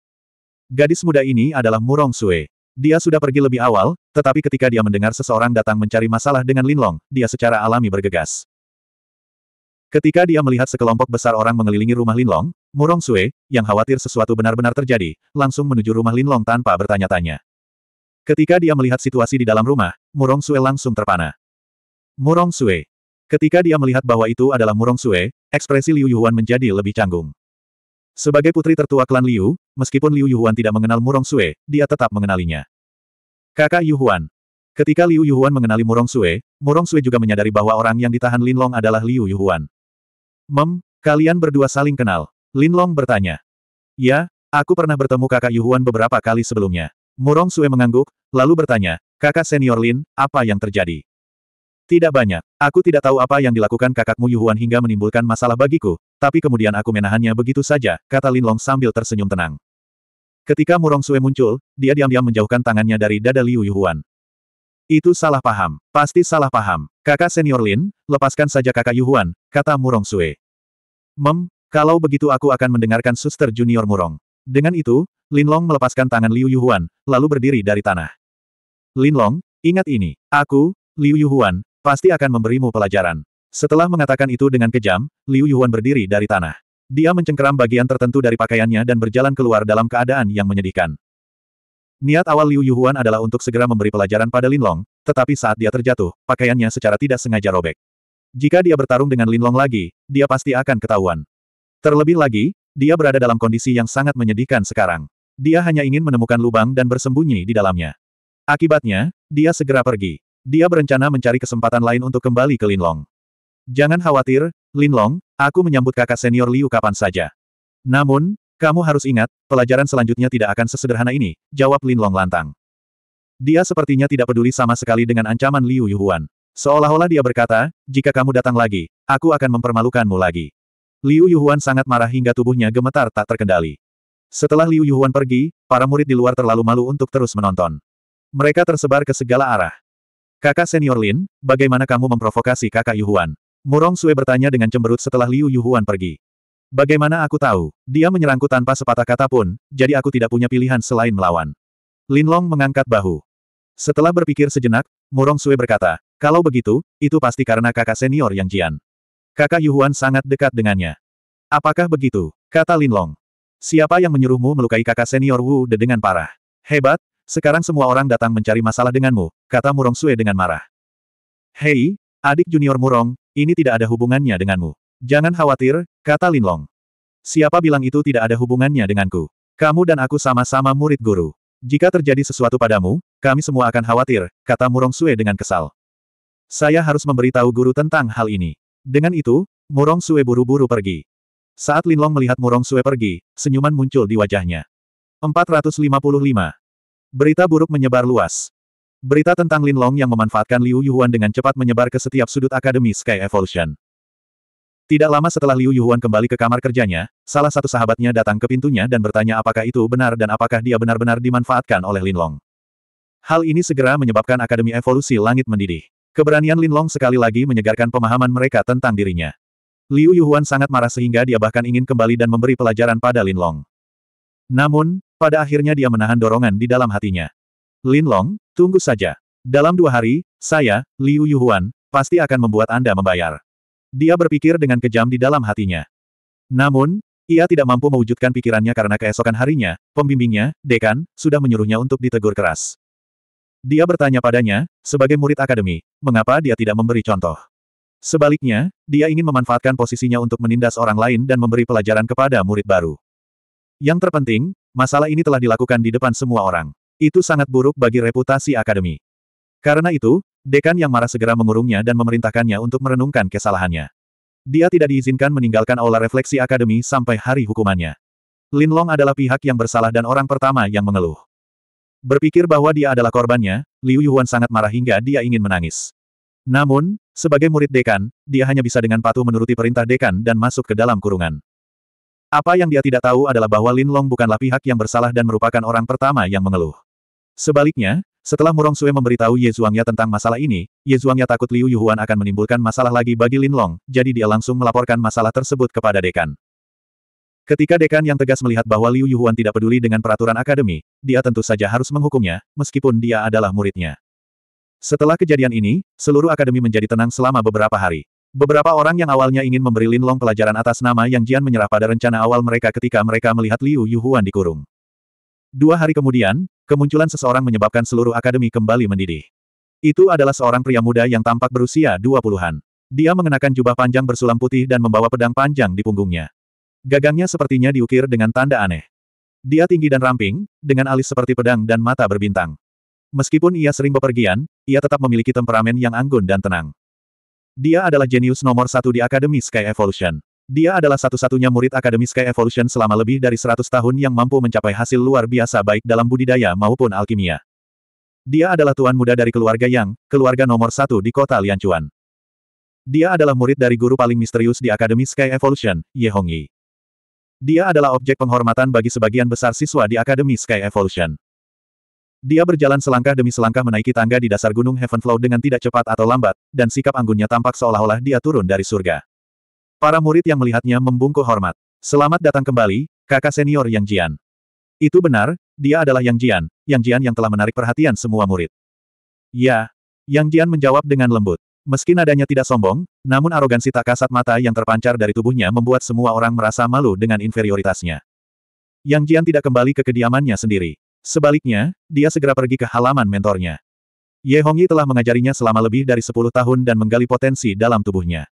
Gadis muda ini adalah Murong Sue. Dia sudah pergi lebih awal, tetapi ketika dia mendengar seseorang datang mencari masalah dengan Lin Long, dia secara alami bergegas. Ketika dia melihat sekelompok besar orang mengelilingi rumah Lin Long, Murong Sue, yang khawatir sesuatu benar-benar terjadi, langsung menuju rumah Lin Long tanpa bertanya-tanya. Ketika dia melihat situasi di dalam rumah, Murong Sue langsung terpana. Murong Sue. Ketika dia melihat bahwa itu adalah Murong Sue, ekspresi Liu Yuhuan menjadi lebih canggung. Sebagai putri tertua klan Liu, meskipun Liu Yuhuan tidak mengenal Murong Sue, dia tetap mengenalinya. Kakak Yuhuan. Ketika Liu Yuhuan mengenali Murong Sue, Murong Sue juga menyadari bahwa orang yang ditahan Lin Long adalah Liu Yuhuan. Mem, kalian berdua saling kenal. Lin Long bertanya. Ya, aku pernah bertemu kakak Yuhuan beberapa kali sebelumnya. Murong Sue mengangguk, lalu bertanya, kakak senior Lin, apa yang terjadi? Tidak banyak. Aku tidak tahu apa yang dilakukan kakakmu Yuhuan hingga menimbulkan masalah bagiku, tapi kemudian aku menahannya begitu saja, kata Lin Long sambil tersenyum tenang. Ketika Murong Sue muncul, dia diam-diam menjauhkan tangannya dari dada Liu Yuhuan. Itu salah paham. Pasti salah paham. Kakak senior Lin, lepaskan saja kakak Yuhuan, kata Murong Sue. Mem, kalau begitu aku akan mendengarkan suster junior Murong. Dengan itu, Lin Long melepaskan tangan Liu Yuhuan, lalu berdiri dari tanah. Lin Long, ingat ini, aku, Liu Yuhuan, pasti akan memberimu pelajaran. Setelah mengatakan itu dengan kejam, Liu Yuhuan berdiri dari tanah. Dia mencengkeram bagian tertentu dari pakaiannya dan berjalan keluar dalam keadaan yang menyedihkan. Niat awal Liu Yuhuan adalah untuk segera memberi pelajaran pada Lin Long, tetapi saat dia terjatuh, pakaiannya secara tidak sengaja robek. Jika dia bertarung dengan Lin Long lagi, dia pasti akan ketahuan. Terlebih lagi, dia berada dalam kondisi yang sangat menyedihkan sekarang. Dia hanya ingin menemukan lubang dan bersembunyi di dalamnya. Akibatnya, dia segera pergi. Dia berencana mencari kesempatan lain untuk kembali ke Linlong. Jangan khawatir, Linlong, aku menyambut kakak senior Liu kapan saja. Namun, kamu harus ingat, pelajaran selanjutnya tidak akan sesederhana ini, jawab Linlong lantang. Dia sepertinya tidak peduli sama sekali dengan ancaman Liu Yuhuan. Seolah-olah dia berkata, jika kamu datang lagi, aku akan mempermalukanmu lagi. Liu Yuhuan sangat marah hingga tubuhnya gemetar tak terkendali. Setelah Liu Yuhuan pergi, para murid di luar terlalu malu untuk terus menonton. Mereka tersebar ke segala arah. Kakak senior Lin, bagaimana kamu memprovokasi kakak Yuhuan? Murong Sui bertanya dengan cemberut setelah Liu Yuhuan pergi. Bagaimana aku tahu? Dia menyerangku tanpa sepatah kata pun, jadi aku tidak punya pilihan selain melawan. Lin Long mengangkat bahu. Setelah berpikir sejenak, Murong Sui berkata, kalau begitu, itu pasti karena kakak senior Yang Jian. Kakak Yuhuan sangat dekat dengannya. Apakah begitu? Kata Linlong. Siapa yang menyuruhmu melukai kakak senior Wu De dengan parah? Hebat, sekarang semua orang datang mencari masalah denganmu, kata Murong Sue dengan marah. Hei, adik junior Murong, ini tidak ada hubungannya denganmu. Jangan khawatir, kata Linlong. Siapa bilang itu tidak ada hubungannya denganku? Kamu dan aku sama-sama murid guru. Jika terjadi sesuatu padamu, kami semua akan khawatir, kata Murong Sue dengan kesal. Saya harus memberitahu guru tentang hal ini. Dengan itu, Murong Sue buru-buru pergi. Saat Linlong melihat Murong Sue pergi, senyuman muncul di wajahnya. 455. Berita buruk menyebar luas. Berita tentang Linlong yang memanfaatkan Liu Yuhuan dengan cepat menyebar ke setiap sudut Akademi Sky Evolution. Tidak lama setelah Liu Yuhuan kembali ke kamar kerjanya, salah satu sahabatnya datang ke pintunya dan bertanya apakah itu benar dan apakah dia benar-benar dimanfaatkan oleh Linlong. Hal ini segera menyebabkan Akademi Evolusi Langit mendidih. Keberanian Lin Long sekali lagi menyegarkan pemahaman mereka tentang dirinya. Liu Yuhuan sangat marah sehingga dia bahkan ingin kembali dan memberi pelajaran pada Lin Long. Namun, pada akhirnya dia menahan dorongan di dalam hatinya. Lin Long, tunggu saja. Dalam dua hari, saya, Liu Yuhuan, pasti akan membuat Anda membayar. Dia berpikir dengan kejam di dalam hatinya. Namun, ia tidak mampu mewujudkan pikirannya karena keesokan harinya, pembimbingnya, Dekan, sudah menyuruhnya untuk ditegur keras. Dia bertanya padanya, sebagai murid akademi, mengapa dia tidak memberi contoh. Sebaliknya, dia ingin memanfaatkan posisinya untuk menindas orang lain dan memberi pelajaran kepada murid baru. Yang terpenting, masalah ini telah dilakukan di depan semua orang. Itu sangat buruk bagi reputasi akademi. Karena itu, dekan yang marah segera mengurungnya dan memerintahkannya untuk merenungkan kesalahannya. Dia tidak diizinkan meninggalkan aula refleksi akademi sampai hari hukumannya. Lin Long adalah pihak yang bersalah dan orang pertama yang mengeluh. Berpikir bahwa dia adalah korbannya, Liu Yuan sangat marah hingga dia ingin menangis. Namun, sebagai murid dekan, dia hanya bisa dengan patuh menuruti perintah dekan dan masuk ke dalam kurungan. Apa yang dia tidak tahu adalah bahwa Lin Long bukanlah pihak yang bersalah dan merupakan orang pertama yang mengeluh. Sebaliknya, setelah Murong Sue memberitahu Ye Zhuangya tentang masalah ini, Ye Zhuangya takut Liu Yuhuan akan menimbulkan masalah lagi bagi Lin Long, jadi dia langsung melaporkan masalah tersebut kepada dekan. Ketika dekan yang tegas melihat bahwa Liu Yuhuan tidak peduli dengan peraturan akademi, dia tentu saja harus menghukumnya, meskipun dia adalah muridnya. Setelah kejadian ini, seluruh akademi menjadi tenang selama beberapa hari. Beberapa orang yang awalnya ingin memberi Lin Long pelajaran atas nama yang Jian menyerah pada rencana awal mereka ketika mereka melihat Liu Yuhuan dikurung. Dua hari kemudian, kemunculan seseorang menyebabkan seluruh akademi kembali mendidih. Itu adalah seorang pria muda yang tampak berusia dua puluhan. Dia mengenakan jubah panjang bersulam putih dan membawa pedang panjang di punggungnya. Gagangnya sepertinya diukir dengan tanda aneh. Dia tinggi dan ramping, dengan alis seperti pedang dan mata berbintang. Meskipun ia sering bepergian, ia tetap memiliki temperamen yang anggun dan tenang. Dia adalah jenius nomor satu di Akademi Sky Evolution. Dia adalah satu-satunya murid Akademi Sky Evolution selama lebih dari 100 tahun yang mampu mencapai hasil luar biasa baik dalam budidaya maupun alkimia. Dia adalah tuan muda dari keluarga Yang, keluarga nomor satu di kota Lianchuan. Dia adalah murid dari guru paling misterius di Akademi Sky Evolution, Ye Hongyi. Dia adalah objek penghormatan bagi sebagian besar siswa di Akademi Sky Evolution. Dia berjalan selangkah demi selangkah menaiki tangga di dasar gunung Heavenflow dengan tidak cepat atau lambat, dan sikap anggunnya tampak seolah-olah dia turun dari surga. Para murid yang melihatnya membungkuk hormat. Selamat datang kembali, kakak senior Yang Jian. Itu benar, dia adalah Yang Jian, Yang Jian yang telah menarik perhatian semua murid. Ya, Yang Jian menjawab dengan lembut. Meski nadanya tidak sombong, namun arogansi tak kasat mata yang terpancar dari tubuhnya membuat semua orang merasa malu dengan inferioritasnya. Yang Jian tidak kembali ke kediamannya sendiri. Sebaliknya, dia segera pergi ke halaman mentornya. Ye Hongyi telah mengajarinya selama lebih dari 10 tahun dan menggali potensi dalam tubuhnya.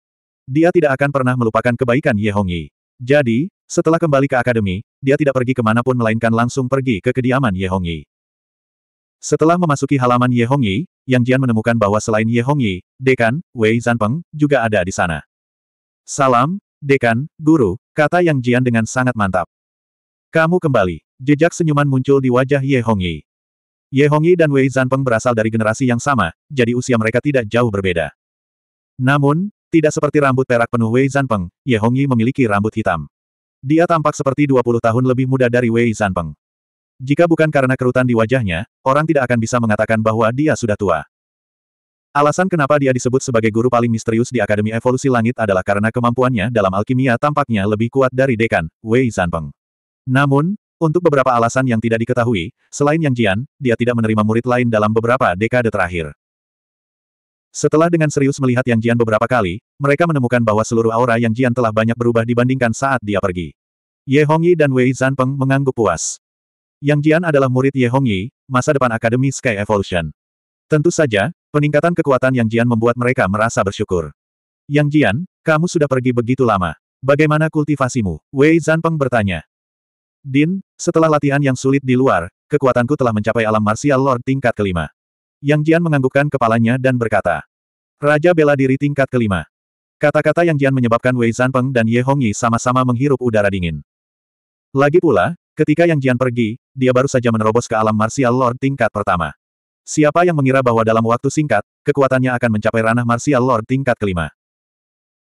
Dia tidak akan pernah melupakan kebaikan Ye Hongyi. Jadi, setelah kembali ke akademi, dia tidak pergi kemanapun melainkan langsung pergi ke kediaman Ye Hongyi. Setelah memasuki halaman Ye Hongyi, yang Jian menemukan bahwa selain Ye Hongyi, Dekan, Wei Zanpeng, juga ada di sana. Salam, Dekan, Guru, kata Yang Jian dengan sangat mantap. Kamu kembali. Jejak senyuman muncul di wajah Ye Hongyi. Ye Hongyi dan Wei Zanpeng berasal dari generasi yang sama, jadi usia mereka tidak jauh berbeda. Namun, tidak seperti rambut perak penuh Wei Zanpeng, Ye Hongyi memiliki rambut hitam. Dia tampak seperti 20 tahun lebih muda dari Wei Zanpeng. Jika bukan karena kerutan di wajahnya, orang tidak akan bisa mengatakan bahwa dia sudah tua. Alasan kenapa dia disebut sebagai guru paling misterius di Akademi Evolusi Langit adalah karena kemampuannya dalam alkimia tampaknya lebih kuat dari dekan, Wei Zanpeng. Namun, untuk beberapa alasan yang tidak diketahui, selain Yang Jian, dia tidak menerima murid lain dalam beberapa dekade terakhir. Setelah dengan serius melihat Yang Jian beberapa kali, mereka menemukan bahwa seluruh aura Yang Jian telah banyak berubah dibandingkan saat dia pergi. Ye Hongyi dan Wei Zanpeng mengangguk puas. Yang Jian adalah murid Ye Hongyi, masa depan Akademi Sky Evolution. Tentu saja, peningkatan kekuatan Yang Jian membuat mereka merasa bersyukur. Yang Jian, kamu sudah pergi begitu lama. Bagaimana kultivasimu? Wei Zanpeng bertanya. Din, setelah latihan yang sulit di luar, kekuatanku telah mencapai alam martial lord tingkat kelima. Yang Jian menganggukkan kepalanya dan berkata. Raja bela diri tingkat kelima. Kata-kata Yang Jian menyebabkan Wei Zanpeng dan Ye Hongyi sama-sama menghirup udara dingin. Lagi pula, Ketika Yang Jian pergi, dia baru saja menerobos ke alam martial lord tingkat pertama. Siapa yang mengira bahwa dalam waktu singkat, kekuatannya akan mencapai ranah martial lord tingkat kelima.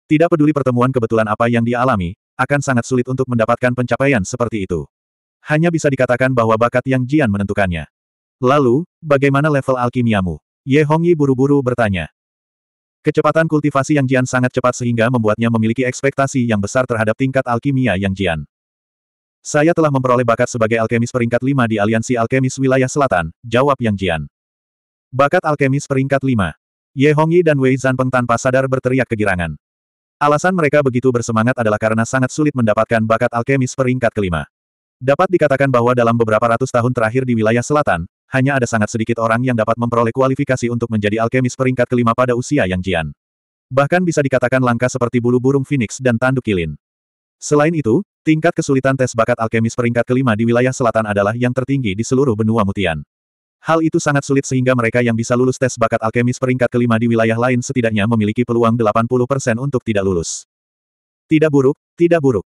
Tidak peduli pertemuan kebetulan apa yang dialami, akan sangat sulit untuk mendapatkan pencapaian seperti itu. Hanya bisa dikatakan bahwa bakat Yang Jian menentukannya. Lalu, bagaimana level alkimiamu? Ye Hongyi buru-buru bertanya. Kecepatan kultivasi Yang Jian sangat cepat sehingga membuatnya memiliki ekspektasi yang besar terhadap tingkat alkimia Yang Jian. Saya telah memperoleh bakat sebagai alkemis peringkat 5 di Aliansi Alkemis Wilayah Selatan, jawab Yang Jian. Bakat alkemis peringkat 5. Ye Hongyi dan Wei Zanpeng tanpa sadar berteriak kegirangan. Alasan mereka begitu bersemangat adalah karena sangat sulit mendapatkan bakat alkemis peringkat kelima. Dapat dikatakan bahwa dalam beberapa ratus tahun terakhir di wilayah selatan, hanya ada sangat sedikit orang yang dapat memperoleh kualifikasi untuk menjadi alkemis peringkat kelima pada usia yang jian. Bahkan bisa dikatakan langka seperti bulu burung phoenix dan tanduk kilin. Selain itu, tingkat kesulitan tes bakat alkemis peringkat kelima di wilayah selatan adalah yang tertinggi di seluruh benua Mutian. Hal itu sangat sulit sehingga mereka yang bisa lulus tes bakat alkemis peringkat kelima di wilayah lain setidaknya memiliki peluang 80% untuk tidak lulus. Tidak buruk, tidak buruk.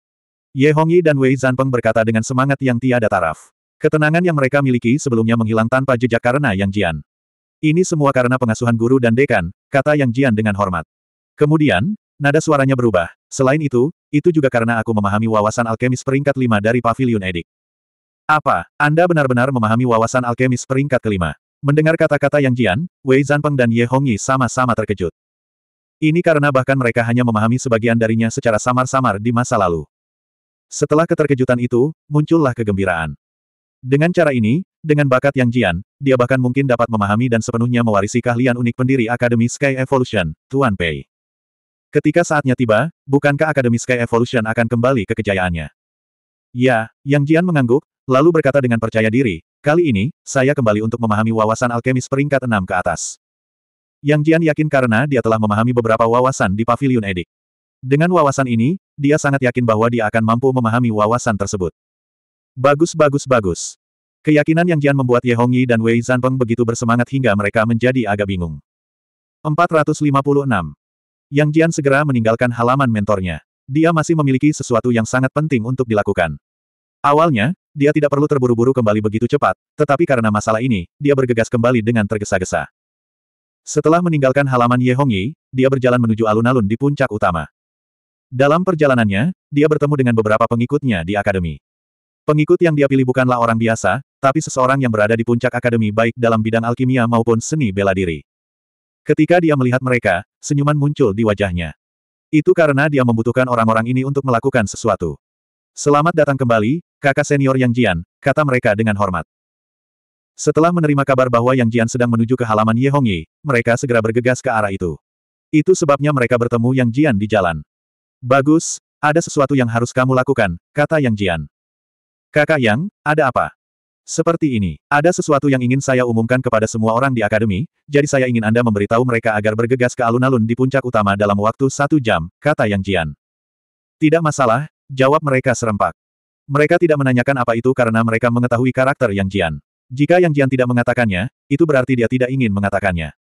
Ye Hongyi dan Wei Zanpeng berkata dengan semangat yang tiada taraf. Ketenangan yang mereka miliki sebelumnya menghilang tanpa jejak karena Yang Jian. Ini semua karena pengasuhan guru dan dekan, kata Yang Jian dengan hormat. Kemudian, nada suaranya berubah. Selain itu, itu juga karena aku memahami wawasan alkemis peringkat lima dari Pavilion Edik. Apa, Anda benar-benar memahami wawasan alkemis peringkat kelima? Mendengar kata-kata Yang Jian, Wei Zanpeng dan Ye Hongyi sama-sama terkejut. Ini karena bahkan mereka hanya memahami sebagian darinya secara samar-samar di masa lalu. Setelah keterkejutan itu, muncullah kegembiraan. Dengan cara ini, dengan bakat Yang Jian, dia bahkan mungkin dapat memahami dan sepenuhnya mewarisi keahlian unik pendiri Akademi Sky Evolution, Tuan Pei. Ketika saatnya tiba, bukankah Akademi Sky Evolution akan kembali ke kejayaannya? Ya, Yang Jian mengangguk, lalu berkata dengan percaya diri, kali ini, saya kembali untuk memahami wawasan alkemis peringkat 6 ke atas. Yang Jian yakin karena dia telah memahami beberapa wawasan di Paviliun Edik. Dengan wawasan ini, dia sangat yakin bahwa dia akan mampu memahami wawasan tersebut. Bagus bagus bagus. Keyakinan Yang Jian membuat Ye Hongyi dan Wei Zanpeng begitu bersemangat hingga mereka menjadi agak bingung. 456. Yang Jian segera meninggalkan halaman mentornya. Dia masih memiliki sesuatu yang sangat penting untuk dilakukan. Awalnya, dia tidak perlu terburu-buru kembali begitu cepat, tetapi karena masalah ini, dia bergegas kembali dengan tergesa-gesa. Setelah meninggalkan halaman Ye Hongyi, dia berjalan menuju alun-alun di puncak utama. Dalam perjalanannya, dia bertemu dengan beberapa pengikutnya di akademi. Pengikut yang dia pilih bukanlah orang biasa, tapi seseorang yang berada di puncak akademi baik dalam bidang alkimia maupun seni bela diri. Ketika dia melihat mereka, senyuman muncul di wajahnya. Itu karena dia membutuhkan orang-orang ini untuk melakukan sesuatu. Selamat datang kembali, kakak senior Yang Jian, kata mereka dengan hormat. Setelah menerima kabar bahwa Yang Jian sedang menuju ke halaman Ye Hongyi, mereka segera bergegas ke arah itu. Itu sebabnya mereka bertemu Yang Jian di jalan. Bagus, ada sesuatu yang harus kamu lakukan, kata Yang Jian. Kakak Yang, ada apa? Seperti ini, ada sesuatu yang ingin saya umumkan kepada semua orang di akademi, jadi saya ingin Anda memberitahu mereka agar bergegas ke alun-alun di puncak utama dalam waktu satu jam, kata Yang Jian. Tidak masalah, jawab mereka serempak. Mereka tidak menanyakan apa itu karena mereka mengetahui karakter Yang Jian. Jika Yang Jian tidak mengatakannya, itu berarti dia tidak ingin mengatakannya.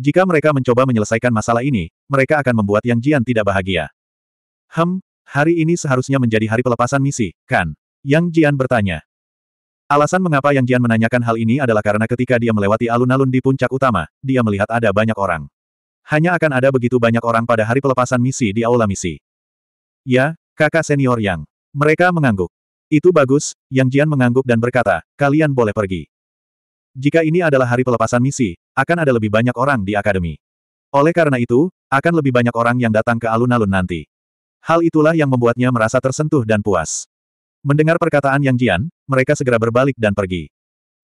Jika mereka mencoba menyelesaikan masalah ini, mereka akan membuat Yang Jian tidak bahagia. Hem, hari ini seharusnya menjadi hari pelepasan misi, kan? Yang Jian bertanya. Alasan mengapa Yang Jian menanyakan hal ini adalah karena ketika dia melewati alun-alun di puncak utama, dia melihat ada banyak orang. Hanya akan ada begitu banyak orang pada hari pelepasan misi di aula misi. Ya, kakak senior Yang. Mereka mengangguk. Itu bagus, Yang Jian mengangguk dan berkata, kalian boleh pergi. Jika ini adalah hari pelepasan misi, akan ada lebih banyak orang di akademi. Oleh karena itu, akan lebih banyak orang yang datang ke alun-alun nanti. Hal itulah yang membuatnya merasa tersentuh dan puas. Mendengar perkataan Yang Jian, mereka segera berbalik dan pergi.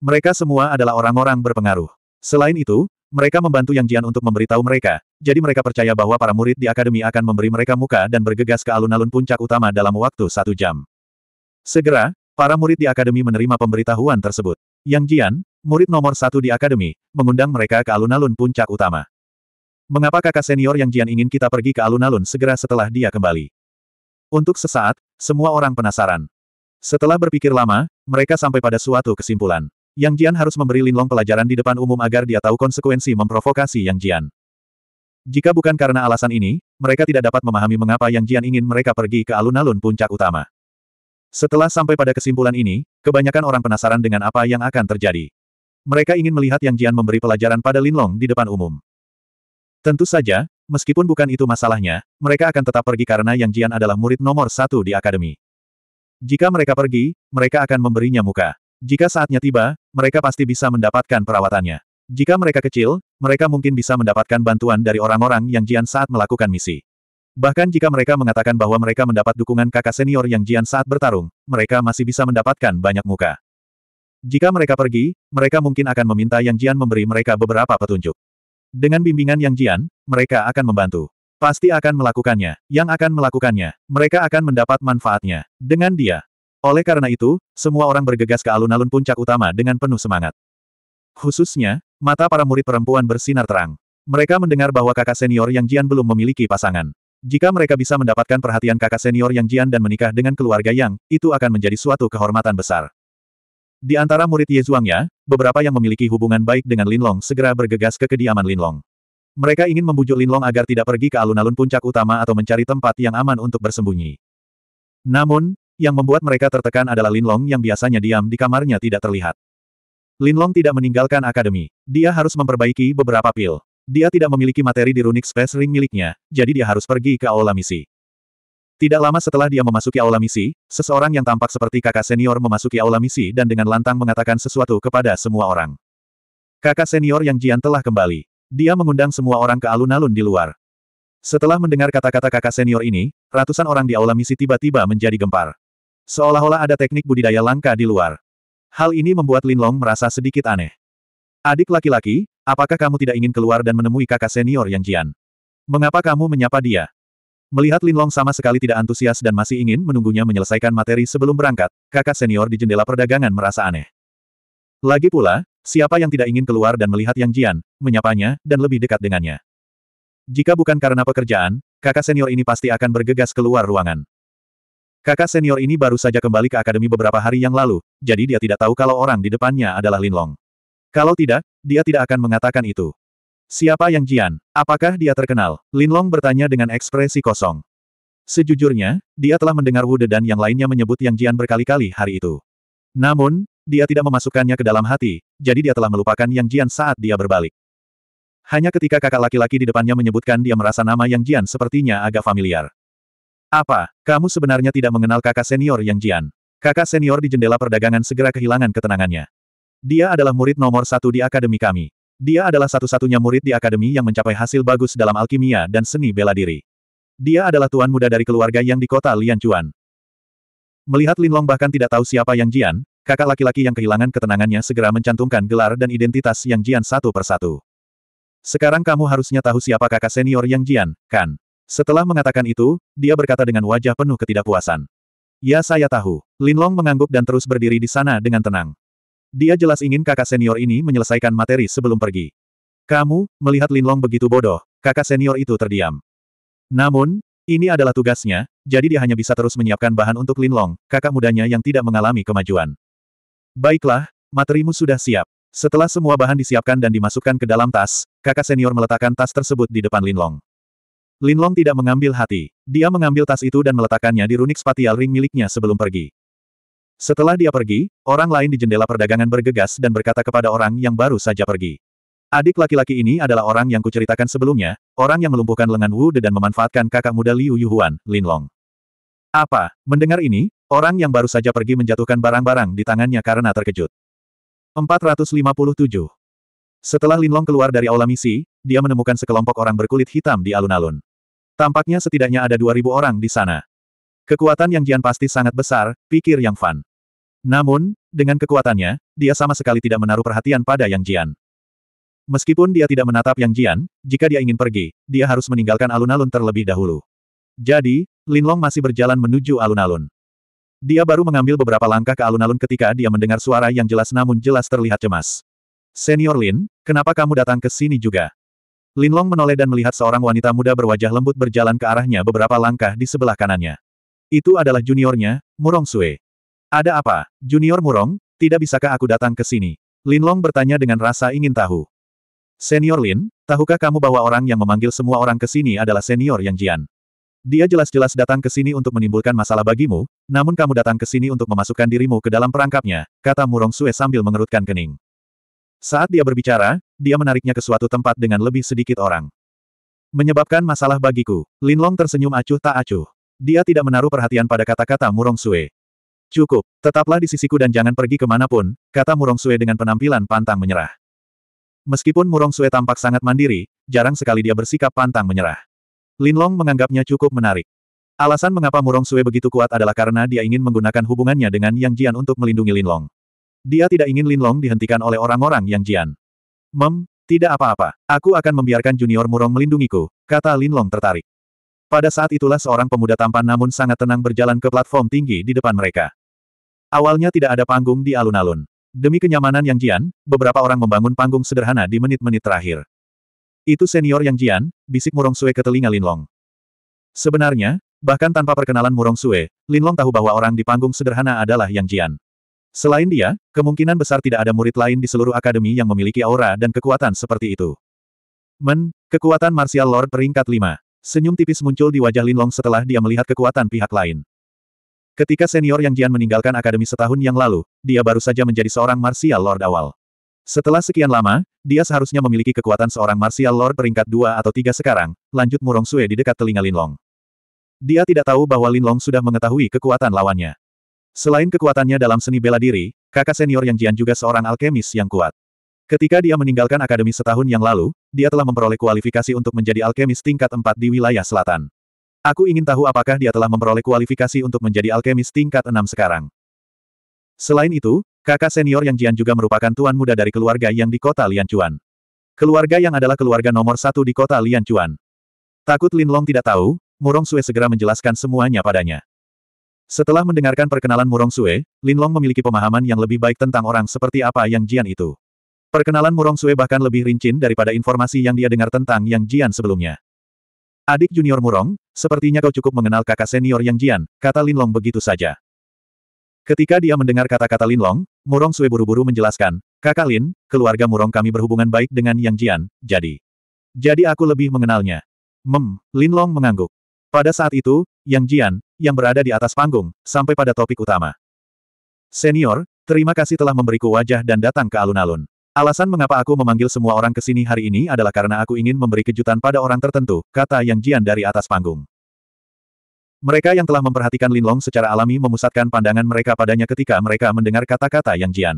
Mereka semua adalah orang-orang berpengaruh. Selain itu, mereka membantu Yang Jian untuk memberitahu mereka, jadi mereka percaya bahwa para murid di akademi akan memberi mereka muka dan bergegas ke alun-alun puncak utama dalam waktu satu jam. Segera, para murid di akademi menerima pemberitahuan tersebut. Yang Jian, murid nomor satu di akademi, mengundang mereka ke alun-alun puncak utama. Mengapa kakak senior Yang Jian ingin kita pergi ke alun-alun segera setelah dia kembali? Untuk sesaat, semua orang penasaran. Setelah berpikir lama, mereka sampai pada suatu kesimpulan. Yang Jian harus memberi Linlong pelajaran di depan umum agar dia tahu konsekuensi memprovokasi Yang Jian. Jika bukan karena alasan ini, mereka tidak dapat memahami mengapa Yang Jian ingin mereka pergi ke alun-alun puncak utama. Setelah sampai pada kesimpulan ini, kebanyakan orang penasaran dengan apa yang akan terjadi. Mereka ingin melihat Yang Jian memberi pelajaran pada Linlong di depan umum. Tentu saja, meskipun bukan itu masalahnya, mereka akan tetap pergi karena Yang Jian adalah murid nomor satu di akademi. Jika mereka pergi, mereka akan memberinya muka. Jika saatnya tiba, mereka pasti bisa mendapatkan perawatannya. Jika mereka kecil, mereka mungkin bisa mendapatkan bantuan dari orang-orang yang Jian saat melakukan misi. Bahkan jika mereka mengatakan bahwa mereka mendapat dukungan kakak senior yang Jian saat bertarung, mereka masih bisa mendapatkan banyak muka. Jika mereka pergi, mereka mungkin akan meminta Yang Jian memberi mereka beberapa petunjuk. Dengan bimbingan Yang Jian, mereka akan membantu. Pasti akan melakukannya. Yang akan melakukannya, mereka akan mendapat manfaatnya. Dengan dia. Oleh karena itu, semua orang bergegas ke alun-alun puncak utama dengan penuh semangat. Khususnya, mata para murid perempuan bersinar terang. Mereka mendengar bahwa kakak senior Yang Jian belum memiliki pasangan. Jika mereka bisa mendapatkan perhatian kakak senior Yang Jian dan menikah dengan keluarga Yang, itu akan menjadi suatu kehormatan besar. Di antara murid Ye Zhuangya, beberapa yang memiliki hubungan baik dengan Linlong segera bergegas ke kediaman Linlong. Mereka ingin membujuk Linlong agar tidak pergi ke alun-alun puncak utama atau mencari tempat yang aman untuk bersembunyi. Namun, yang membuat mereka tertekan adalah Linlong yang biasanya diam di kamarnya tidak terlihat. Linlong tidak meninggalkan akademi. Dia harus memperbaiki beberapa pil. Dia tidak memiliki materi di Runic Space Ring miliknya, jadi dia harus pergi ke Aula Misi. Tidak lama setelah dia memasuki Aula Misi, seseorang yang tampak seperti kakak senior memasuki Aula Misi dan dengan lantang mengatakan sesuatu kepada semua orang. Kakak senior yang Jian telah kembali. Dia mengundang semua orang ke alun-alun di luar. Setelah mendengar kata-kata kakak senior ini, ratusan orang di aula misi tiba-tiba menjadi gempar. Seolah-olah ada teknik budidaya langka di luar. Hal ini membuat Lin Long merasa sedikit aneh. Adik laki-laki, apakah kamu tidak ingin keluar dan menemui kakak senior Yang Jian? Mengapa kamu menyapa dia? Melihat Lin Long sama sekali tidak antusias dan masih ingin menunggunya menyelesaikan materi sebelum berangkat, kakak senior di jendela perdagangan merasa aneh. Lagi pula, Siapa yang tidak ingin keluar dan melihat Yang Jian, menyapanya, dan lebih dekat dengannya. Jika bukan karena pekerjaan, kakak senior ini pasti akan bergegas keluar ruangan. Kakak senior ini baru saja kembali ke akademi beberapa hari yang lalu, jadi dia tidak tahu kalau orang di depannya adalah Lin Long. Kalau tidak, dia tidak akan mengatakan itu. Siapa Yang Jian? Apakah dia terkenal? Lin Long bertanya dengan ekspresi kosong. Sejujurnya, dia telah mendengar Wude dan yang lainnya menyebut Yang Jian berkali-kali hari itu. Namun, dia tidak memasukkannya ke dalam hati, jadi dia telah melupakan Yang Jian saat dia berbalik. Hanya ketika kakak laki-laki di depannya menyebutkan dia merasa nama Yang Jian sepertinya agak familiar. Apa, kamu sebenarnya tidak mengenal kakak senior Yang Jian? Kakak senior di jendela perdagangan segera kehilangan ketenangannya. Dia adalah murid nomor satu di akademi kami. Dia adalah satu-satunya murid di akademi yang mencapai hasil bagus dalam alkimia dan seni bela diri. Dia adalah tuan muda dari keluarga yang di kota Lianchuan. Melihat Linlong bahkan tidak tahu siapa Yang Jian, kakak laki-laki yang kehilangan ketenangannya segera mencantumkan gelar dan identitas Yang Jian satu persatu. Sekarang kamu harusnya tahu siapa kakak senior Yang Jian, kan? Setelah mengatakan itu, dia berkata dengan wajah penuh ketidakpuasan. Ya saya tahu. Linlong mengangguk dan terus berdiri di sana dengan tenang. Dia jelas ingin kakak senior ini menyelesaikan materi sebelum pergi. Kamu, melihat Linlong begitu bodoh, kakak senior itu terdiam. Namun, ini adalah tugasnya, jadi dia hanya bisa terus menyiapkan bahan untuk Linlong, kakak mudanya yang tidak mengalami kemajuan. Baiklah, materimu sudah siap. Setelah semua bahan disiapkan dan dimasukkan ke dalam tas, kakak senior meletakkan tas tersebut di depan Linlong. Linlong tidak mengambil hati. Dia mengambil tas itu dan meletakkannya di runik spatial ring miliknya sebelum pergi. Setelah dia pergi, orang lain di jendela perdagangan bergegas dan berkata kepada orang yang baru saja pergi. Adik laki-laki ini adalah orang yang kuceritakan sebelumnya, orang yang melumpuhkan lengan Wu De dan memanfaatkan kakak muda Liu Yuhuan, Linlong. Apa? Mendengar ini, orang yang baru saja pergi menjatuhkan barang-barang di tangannya karena terkejut. 457. Setelah Linlong keluar dari aula misi, dia menemukan sekelompok orang berkulit hitam di alun-alun. Tampaknya setidaknya ada 2000 orang di sana. Kekuatan yang Jian pasti sangat besar, pikir Yang Fan. Namun, dengan kekuatannya, dia sama sekali tidak menaruh perhatian pada Yang Jian. Meskipun dia tidak menatap Yang Jian, jika dia ingin pergi, dia harus meninggalkan alun-alun terlebih dahulu. Jadi, Linlong masih berjalan menuju alun-alun. Dia baru mengambil beberapa langkah ke alun-alun ketika dia mendengar suara yang jelas namun jelas terlihat cemas. Senior Lin, kenapa kamu datang ke sini juga? Linlong menoleh dan melihat seorang wanita muda berwajah lembut berjalan ke arahnya beberapa langkah di sebelah kanannya. Itu adalah juniornya, Murong Sue. Ada apa, Junior Murong, tidak bisakah aku datang ke sini? Linlong bertanya dengan rasa ingin tahu. Senior Lin, tahukah kamu bahwa orang yang memanggil semua orang ke sini adalah senior Yang Jian? Dia jelas-jelas datang ke sini untuk menimbulkan masalah bagimu, namun kamu datang ke sini untuk memasukkan dirimu ke dalam perangkapnya, kata Murong Sue sambil mengerutkan kening. Saat dia berbicara, dia menariknya ke suatu tempat dengan lebih sedikit orang. Menyebabkan masalah bagiku, Linlong tersenyum acuh tak acuh. Dia tidak menaruh perhatian pada kata-kata Murong Sue. Cukup, tetaplah di sisiku dan jangan pergi kemanapun, kata Murong Sue dengan penampilan pantang menyerah. Meskipun Murong Sue tampak sangat mandiri, jarang sekali dia bersikap pantang menyerah. Linlong menganggapnya cukup menarik. Alasan mengapa Murong Sue begitu kuat adalah karena dia ingin menggunakan hubungannya dengan Yang Jian untuk melindungi Linlong. Dia tidak ingin Linlong dihentikan oleh orang-orang Yang Jian. Mem, tidak apa-apa. Aku akan membiarkan junior Murong melindungiku, kata Linlong tertarik. Pada saat itulah seorang pemuda tampan namun sangat tenang berjalan ke platform tinggi di depan mereka. Awalnya tidak ada panggung di alun-alun. Demi kenyamanan Yang Jian, beberapa orang membangun panggung sederhana di menit-menit terakhir. Itu senior Yang Jian, bisik Murong Sue ke telinga Linlong. Sebenarnya, bahkan tanpa perkenalan Murong Sue, Linlong tahu bahwa orang di panggung sederhana adalah Yang Jian. Selain dia, kemungkinan besar tidak ada murid lain di seluruh akademi yang memiliki aura dan kekuatan seperti itu. Men, kekuatan martial lord peringkat 5. Senyum tipis muncul di wajah Linlong setelah dia melihat kekuatan pihak lain. Ketika senior Yang Jian meninggalkan akademi setahun yang lalu, dia baru saja menjadi seorang martial lord awal. Setelah sekian lama, dia seharusnya memiliki kekuatan seorang martial lord peringkat dua atau tiga sekarang, lanjut Murong Sue di dekat telinga Linlong. Dia tidak tahu bahwa Linlong sudah mengetahui kekuatan lawannya. Selain kekuatannya dalam seni bela diri, kakak senior Yang Jian juga seorang alkemis yang kuat. Ketika dia meninggalkan akademi setahun yang lalu, dia telah memperoleh kualifikasi untuk menjadi alkemis tingkat empat di wilayah selatan. Aku ingin tahu apakah dia telah memperoleh kualifikasi untuk menjadi alkemis tingkat enam sekarang. Selain itu, Kakak senior Yang Jian juga merupakan tuan muda dari keluarga yang di kota Lianchuan. Keluarga yang adalah keluarga nomor satu di kota Lianchuan. Takut Lin Long tidak tahu, Murong Sue segera menjelaskan semuanya padanya. Setelah mendengarkan perkenalan Murong Sue, Lin Long memiliki pemahaman yang lebih baik tentang orang seperti apa Yang Jian itu. Perkenalan Murong Sue bahkan lebih rincin daripada informasi yang dia dengar tentang Yang Jian sebelumnya. Adik junior Murong, sepertinya kau cukup mengenal kakak senior Yang Jian, kata Lin Long begitu saja. Ketika dia mendengar kata-kata Lin Long, Murong Sui buru-buru menjelaskan, Kakak Lin, keluarga Murong kami berhubungan baik dengan Yang Jian, jadi. Jadi aku lebih mengenalnya. Mem, Lin Long mengangguk. Pada saat itu, Yang Jian, yang berada di atas panggung, sampai pada topik utama. Senior, terima kasih telah memberiku wajah dan datang ke alun-alun. Alasan mengapa aku memanggil semua orang ke sini hari ini adalah karena aku ingin memberi kejutan pada orang tertentu, kata Yang Jian dari atas panggung. Mereka yang telah memperhatikan Linlong secara alami memusatkan pandangan mereka padanya ketika mereka mendengar kata-kata Yang Jian.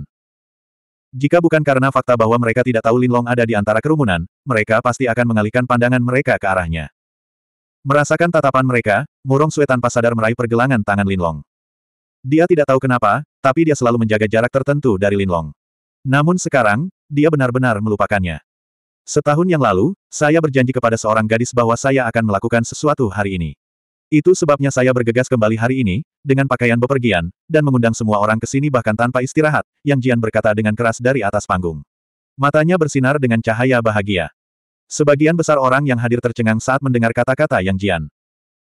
Jika bukan karena fakta bahwa mereka tidak tahu Linlong ada di antara kerumunan, mereka pasti akan mengalihkan pandangan mereka ke arahnya. Merasakan tatapan mereka, Murong Sue tanpa sadar meraih pergelangan tangan Linlong. Dia tidak tahu kenapa, tapi dia selalu menjaga jarak tertentu dari Linlong. Namun sekarang, dia benar-benar melupakannya. Setahun yang lalu, saya berjanji kepada seorang gadis bahwa saya akan melakukan sesuatu hari ini. Itu sebabnya saya bergegas kembali hari ini, dengan pakaian bepergian, dan mengundang semua orang ke sini bahkan tanpa istirahat, yang Jian berkata dengan keras dari atas panggung. Matanya bersinar dengan cahaya bahagia. Sebagian besar orang yang hadir tercengang saat mendengar kata-kata Yang Jian.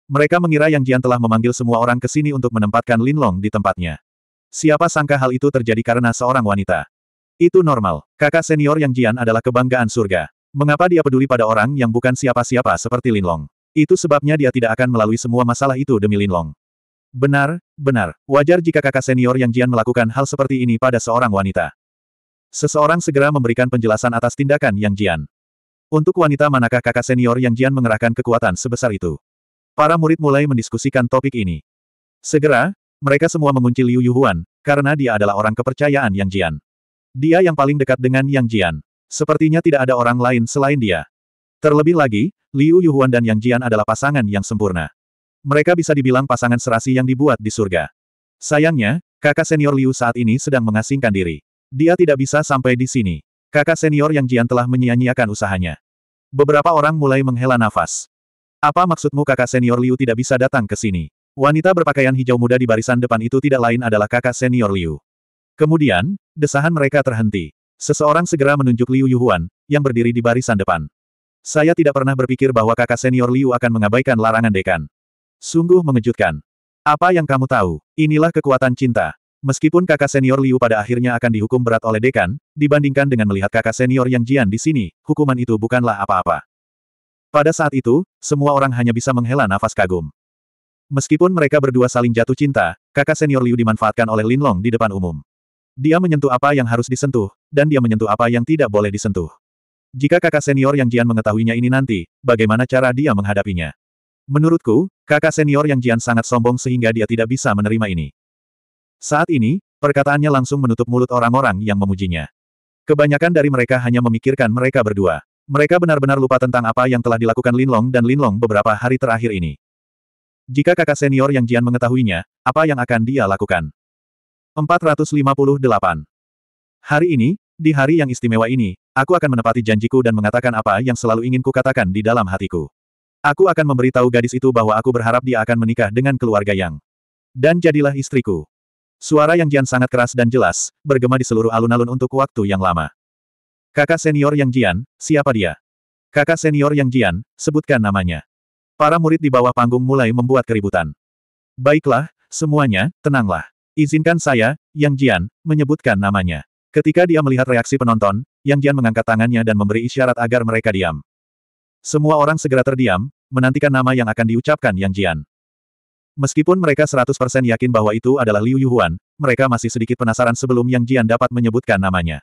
Mereka mengira Yang Jian telah memanggil semua orang ke sini untuk menempatkan Lin Long di tempatnya. Siapa sangka hal itu terjadi karena seorang wanita. Itu normal, kakak senior Yang Jian adalah kebanggaan surga. Mengapa dia peduli pada orang yang bukan siapa-siapa seperti Lin Long? Itu sebabnya dia tidak akan melalui semua masalah itu demi Linlong. Benar, benar. Wajar jika kakak senior yang Jian melakukan hal seperti ini pada seorang wanita. Seseorang segera memberikan penjelasan atas tindakan yang Jian. Untuk wanita manakah kakak senior yang Jian mengerahkan kekuatan sebesar itu? Para murid mulai mendiskusikan topik ini. Segera, mereka semua mengunci Liu Yuhuan, karena dia adalah orang kepercayaan yang Jian. Dia yang paling dekat dengan yang Jian. Sepertinya tidak ada orang lain selain dia. Terlebih lagi, Liu Yuhuan dan Yang Jian adalah pasangan yang sempurna. Mereka bisa dibilang pasangan serasi yang dibuat di surga. Sayangnya, kakak senior Liu saat ini sedang mengasingkan diri. Dia tidak bisa sampai di sini. Kakak senior Yang Jian telah menyia-nyiakan usahanya. Beberapa orang mulai menghela nafas. Apa maksudmu kakak senior Liu tidak bisa datang ke sini? Wanita berpakaian hijau muda di barisan depan itu tidak lain adalah kakak senior Liu. Kemudian, desahan mereka terhenti. Seseorang segera menunjuk Liu Yuhuan, yang berdiri di barisan depan. Saya tidak pernah berpikir bahwa kakak senior Liu akan mengabaikan larangan dekan. Sungguh mengejutkan. Apa yang kamu tahu? Inilah kekuatan cinta. Meskipun kakak senior Liu pada akhirnya akan dihukum berat oleh dekan, dibandingkan dengan melihat kakak senior yang Jian di sini, hukuman itu bukanlah apa-apa. Pada saat itu, semua orang hanya bisa menghela nafas kagum. Meskipun mereka berdua saling jatuh cinta, kakak senior Liu dimanfaatkan oleh Lin Long di depan umum. Dia menyentuh apa yang harus disentuh, dan dia menyentuh apa yang tidak boleh disentuh. Jika kakak senior yang Jian mengetahuinya ini nanti, bagaimana cara dia menghadapinya? Menurutku, kakak senior yang Jian sangat sombong sehingga dia tidak bisa menerima ini. Saat ini, perkataannya langsung menutup mulut orang-orang yang memujinya. Kebanyakan dari mereka hanya memikirkan mereka berdua. Mereka benar-benar lupa tentang apa yang telah dilakukan Lin Long dan Lin Long beberapa hari terakhir ini. Jika kakak senior yang Jian mengetahuinya, apa yang akan dia lakukan? 458. Hari ini, di hari yang istimewa ini, Aku akan menepati janjiku dan mengatakan apa yang selalu ingin kukatakan di dalam hatiku. Aku akan memberitahu gadis itu bahwa aku berharap dia akan menikah dengan keluarga Yang. Dan jadilah istriku. Suara Yang Jian sangat keras dan jelas, bergema di seluruh alun-alun untuk waktu yang lama. Kakak senior Yang Jian, siapa dia? Kakak senior Yang Jian, sebutkan namanya. Para murid di bawah panggung mulai membuat keributan. Baiklah, semuanya, tenanglah. Izinkan saya, Yang Jian, menyebutkan namanya. Ketika dia melihat reaksi penonton, yang Jian mengangkat tangannya dan memberi isyarat agar mereka diam. Semua orang segera terdiam, menantikan nama yang akan diucapkan Yang Jian. Meskipun mereka 100% yakin bahwa itu adalah Liu Yuhuan, mereka masih sedikit penasaran sebelum Yang Jian dapat menyebutkan namanya.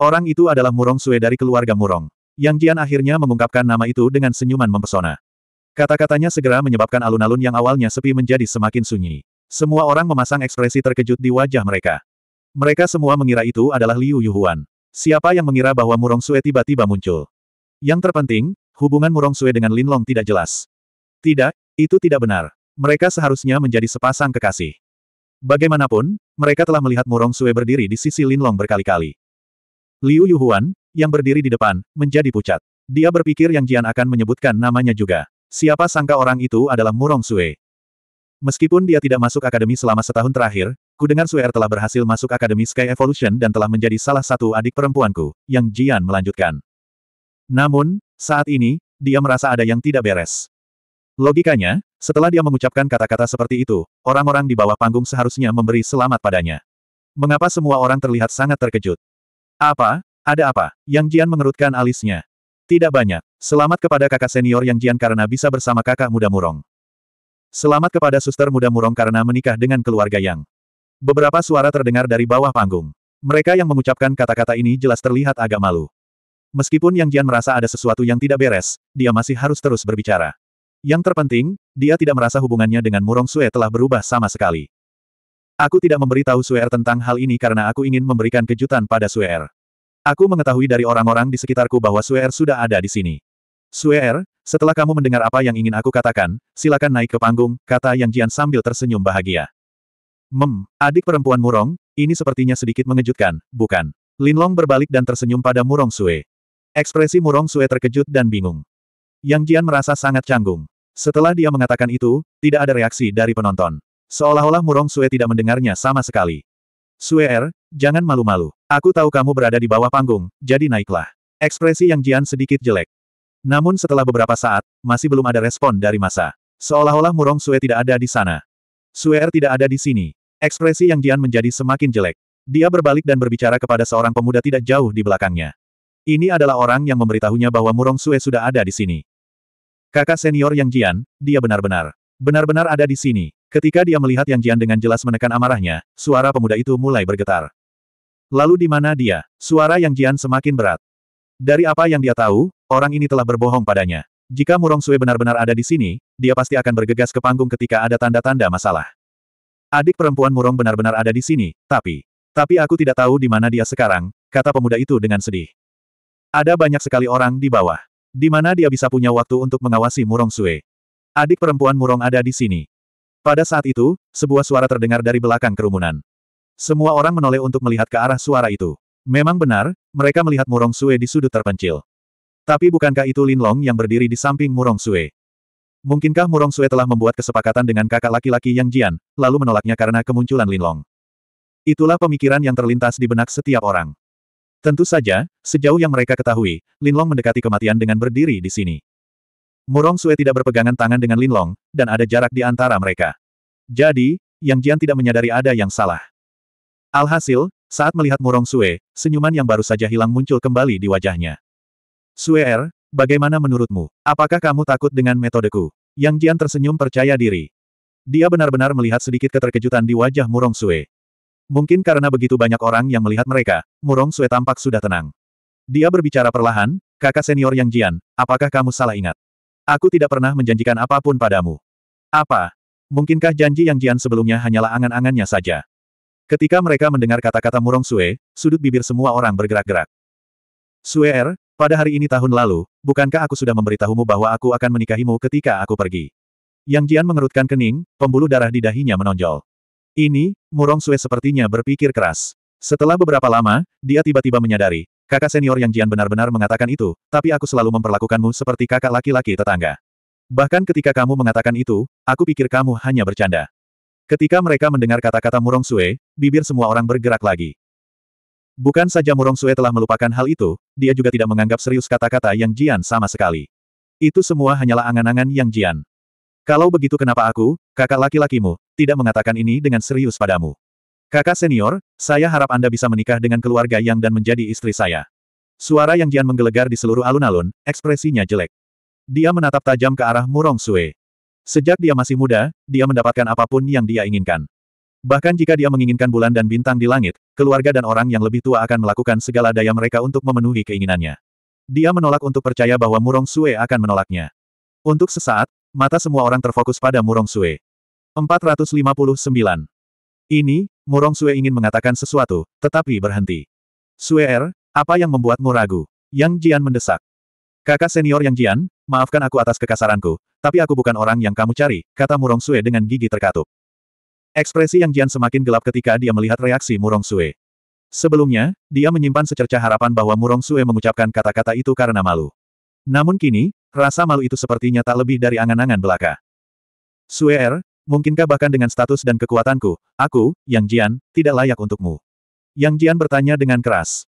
Orang itu adalah Murong Sue dari keluarga Murong. Yang Jian akhirnya mengungkapkan nama itu dengan senyuman mempesona. Kata-katanya segera menyebabkan alun-alun yang awalnya sepi menjadi semakin sunyi. Semua orang memasang ekspresi terkejut di wajah mereka. Mereka semua mengira itu adalah Liu Yuhuan. Siapa yang mengira bahwa Murong Sue tiba-tiba muncul? Yang terpenting, hubungan Murong Sue dengan Lin Long tidak jelas. Tidak, itu tidak benar. Mereka seharusnya menjadi sepasang kekasih. Bagaimanapun, mereka telah melihat Murong Sue berdiri di sisi Lin Long berkali-kali. Liu Yuhuan, yang berdiri di depan, menjadi pucat. Dia berpikir Yang Jian akan menyebutkan namanya juga. Siapa sangka orang itu adalah Murong Sue. Meskipun dia tidak masuk akademi selama setahun terakhir, Ku Kudengar Suer telah berhasil masuk Akademi Sky Evolution dan telah menjadi salah satu adik perempuanku, yang Jian melanjutkan. Namun, saat ini, dia merasa ada yang tidak beres. Logikanya, setelah dia mengucapkan kata-kata seperti itu, orang-orang di bawah panggung seharusnya memberi selamat padanya. Mengapa semua orang terlihat sangat terkejut? Apa? Ada apa? Yang Jian mengerutkan alisnya. Tidak banyak. Selamat kepada kakak senior Yang Jian karena bisa bersama kakak muda Murong. Selamat kepada suster muda Murong karena menikah dengan keluarga Yang. Beberapa suara terdengar dari bawah panggung. Mereka yang mengucapkan kata-kata ini jelas terlihat agak malu. Meskipun Yang Jian merasa ada sesuatu yang tidak beres, dia masih harus terus berbicara. Yang terpenting, dia tidak merasa hubungannya dengan Murong Sue telah berubah sama sekali. Aku tidak memberitahu Suer er tentang hal ini karena aku ingin memberikan kejutan pada Suer. Er. Aku mengetahui dari orang-orang di sekitarku bahwa Suer er sudah ada di sini. Suer, setelah kamu mendengar apa yang ingin aku katakan, silakan naik ke panggung, kata Yang Jian sambil tersenyum bahagia. Mem, adik perempuan Murong, ini sepertinya sedikit mengejutkan, bukan? Linlong berbalik dan tersenyum pada Murong Sue. Ekspresi Murong Sue terkejut dan bingung. Yang Jian merasa sangat canggung. Setelah dia mengatakan itu, tidak ada reaksi dari penonton. Seolah-olah Murong Sue tidak mendengarnya sama sekali. Sue Er, jangan malu-malu. Aku tahu kamu berada di bawah panggung, jadi naiklah. Ekspresi Yang Jian sedikit jelek. Namun setelah beberapa saat, masih belum ada respon dari masa. Seolah-olah Murong Sue tidak ada di sana. Suer tidak ada di sini. Ekspresi Yang Jian menjadi semakin jelek. Dia berbalik dan berbicara kepada seorang pemuda tidak jauh di belakangnya. Ini adalah orang yang memberitahunya bahwa Murong Sue sudah ada di sini. Kakak senior Yang Jian, dia benar-benar, benar-benar ada di sini. Ketika dia melihat Yang Jian dengan jelas menekan amarahnya, suara pemuda itu mulai bergetar. Lalu di mana dia? Suara Yang Jian semakin berat. Dari apa yang dia tahu, orang ini telah berbohong padanya. Jika Murong Sue benar-benar ada di sini, dia pasti akan bergegas ke panggung ketika ada tanda-tanda masalah. Adik perempuan Murong benar-benar ada di sini, tapi... Tapi aku tidak tahu di mana dia sekarang, kata pemuda itu dengan sedih. Ada banyak sekali orang di bawah. Di mana dia bisa punya waktu untuk mengawasi Murong Sue. Adik perempuan Murong ada di sini. Pada saat itu, sebuah suara terdengar dari belakang kerumunan. Semua orang menoleh untuk melihat ke arah suara itu. Memang benar, mereka melihat Murong Sue di sudut terpencil. Tapi bukankah itu Lin Long yang berdiri di samping Murong Sue? Mungkinkah Murong Sue telah membuat kesepakatan dengan kakak laki-laki Yang Jian, lalu menolaknya karena kemunculan Lin Long? Itulah pemikiran yang terlintas di benak setiap orang. Tentu saja, sejauh yang mereka ketahui, Lin Long mendekati kematian dengan berdiri di sini. Murong Sue tidak berpegangan tangan dengan Lin Long, dan ada jarak di antara mereka. Jadi, Yang Jian tidak menyadari ada yang salah. Alhasil, saat melihat Murong Sue, senyuman yang baru saja hilang muncul kembali di wajahnya. Suer, er, bagaimana menurutmu? Apakah kamu takut dengan metodeku? Yang Jian tersenyum percaya diri. Dia benar-benar melihat sedikit keterkejutan di wajah Murong Sue. Mungkin karena begitu banyak orang yang melihat mereka, Murong Sue tampak sudah tenang. Dia berbicara perlahan, kakak senior Yang Jian, apakah kamu salah ingat? Aku tidak pernah menjanjikan apapun padamu. Apa? Mungkinkah janji Yang Jian sebelumnya hanyalah angan-angannya saja? Ketika mereka mendengar kata-kata Murong Sue, sudut bibir semua orang bergerak-gerak. Sue Er, pada hari ini tahun lalu, bukankah aku sudah memberitahumu bahwa aku akan menikahimu ketika aku pergi? Yang Jian mengerutkan kening, pembuluh darah di dahinya menonjol. Ini, Murong Sue sepertinya berpikir keras. Setelah beberapa lama, dia tiba-tiba menyadari, kakak senior Yang Jian benar-benar mengatakan itu, tapi aku selalu memperlakukanmu seperti kakak laki-laki tetangga. Bahkan ketika kamu mengatakan itu, aku pikir kamu hanya bercanda. Ketika mereka mendengar kata-kata Murong Sue, bibir semua orang bergerak lagi. Bukan saja Murong Sue telah melupakan hal itu, dia juga tidak menganggap serius kata-kata yang Jian sama sekali. Itu semua hanyalah angan-angan yang Jian. Kalau begitu kenapa aku, kakak laki-lakimu, tidak mengatakan ini dengan serius padamu? Kakak senior, saya harap Anda bisa menikah dengan keluarga yang dan menjadi istri saya. Suara yang Jian menggelegar di seluruh alun-alun, ekspresinya jelek. Dia menatap tajam ke arah Murong Sue. Sejak dia masih muda, dia mendapatkan apapun yang dia inginkan. Bahkan jika dia menginginkan bulan dan bintang di langit, keluarga dan orang yang lebih tua akan melakukan segala daya mereka untuk memenuhi keinginannya. Dia menolak untuk percaya bahwa Murong Sue akan menolaknya. Untuk sesaat, mata semua orang terfokus pada Murong Sue. 459. Ini, Murong Sue ingin mengatakan sesuatu, tetapi berhenti. Sue Er, apa yang membuatmu ragu? Yang Jian mendesak. Kakak senior Yang Jian, maafkan aku atas kekasaranku, tapi aku bukan orang yang kamu cari, kata Murong Sue dengan gigi terkatup. Ekspresi Yang Jian semakin gelap ketika dia melihat reaksi Murong Sue. Sebelumnya, dia menyimpan secerca harapan bahwa Murong Sue mengucapkan kata-kata itu karena malu. Namun kini, rasa malu itu sepertinya tak lebih dari angan-angan belaka. Sue Er, mungkinkah bahkan dengan status dan kekuatanku, aku, Yang Jian, tidak layak untukmu? Yang Jian bertanya dengan keras.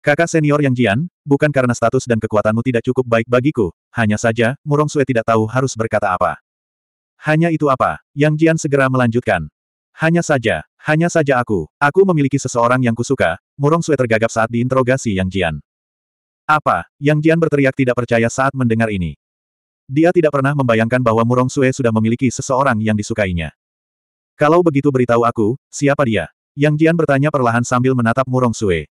Kakak senior Yang Jian, bukan karena status dan kekuatanmu tidak cukup baik bagiku, hanya saja, Murong Sue tidak tahu harus berkata apa. Hanya itu apa? Yang Jian segera melanjutkan. Hanya saja, hanya saja aku, aku memiliki seseorang yang kusuka, Murong Sue tergagap saat diinterogasi Yang Jian. Apa? Yang Jian berteriak tidak percaya saat mendengar ini. Dia tidak pernah membayangkan bahwa Murong Sue sudah memiliki seseorang yang disukainya. Kalau begitu beritahu aku, siapa dia? Yang Jian bertanya perlahan sambil menatap Murong Sue.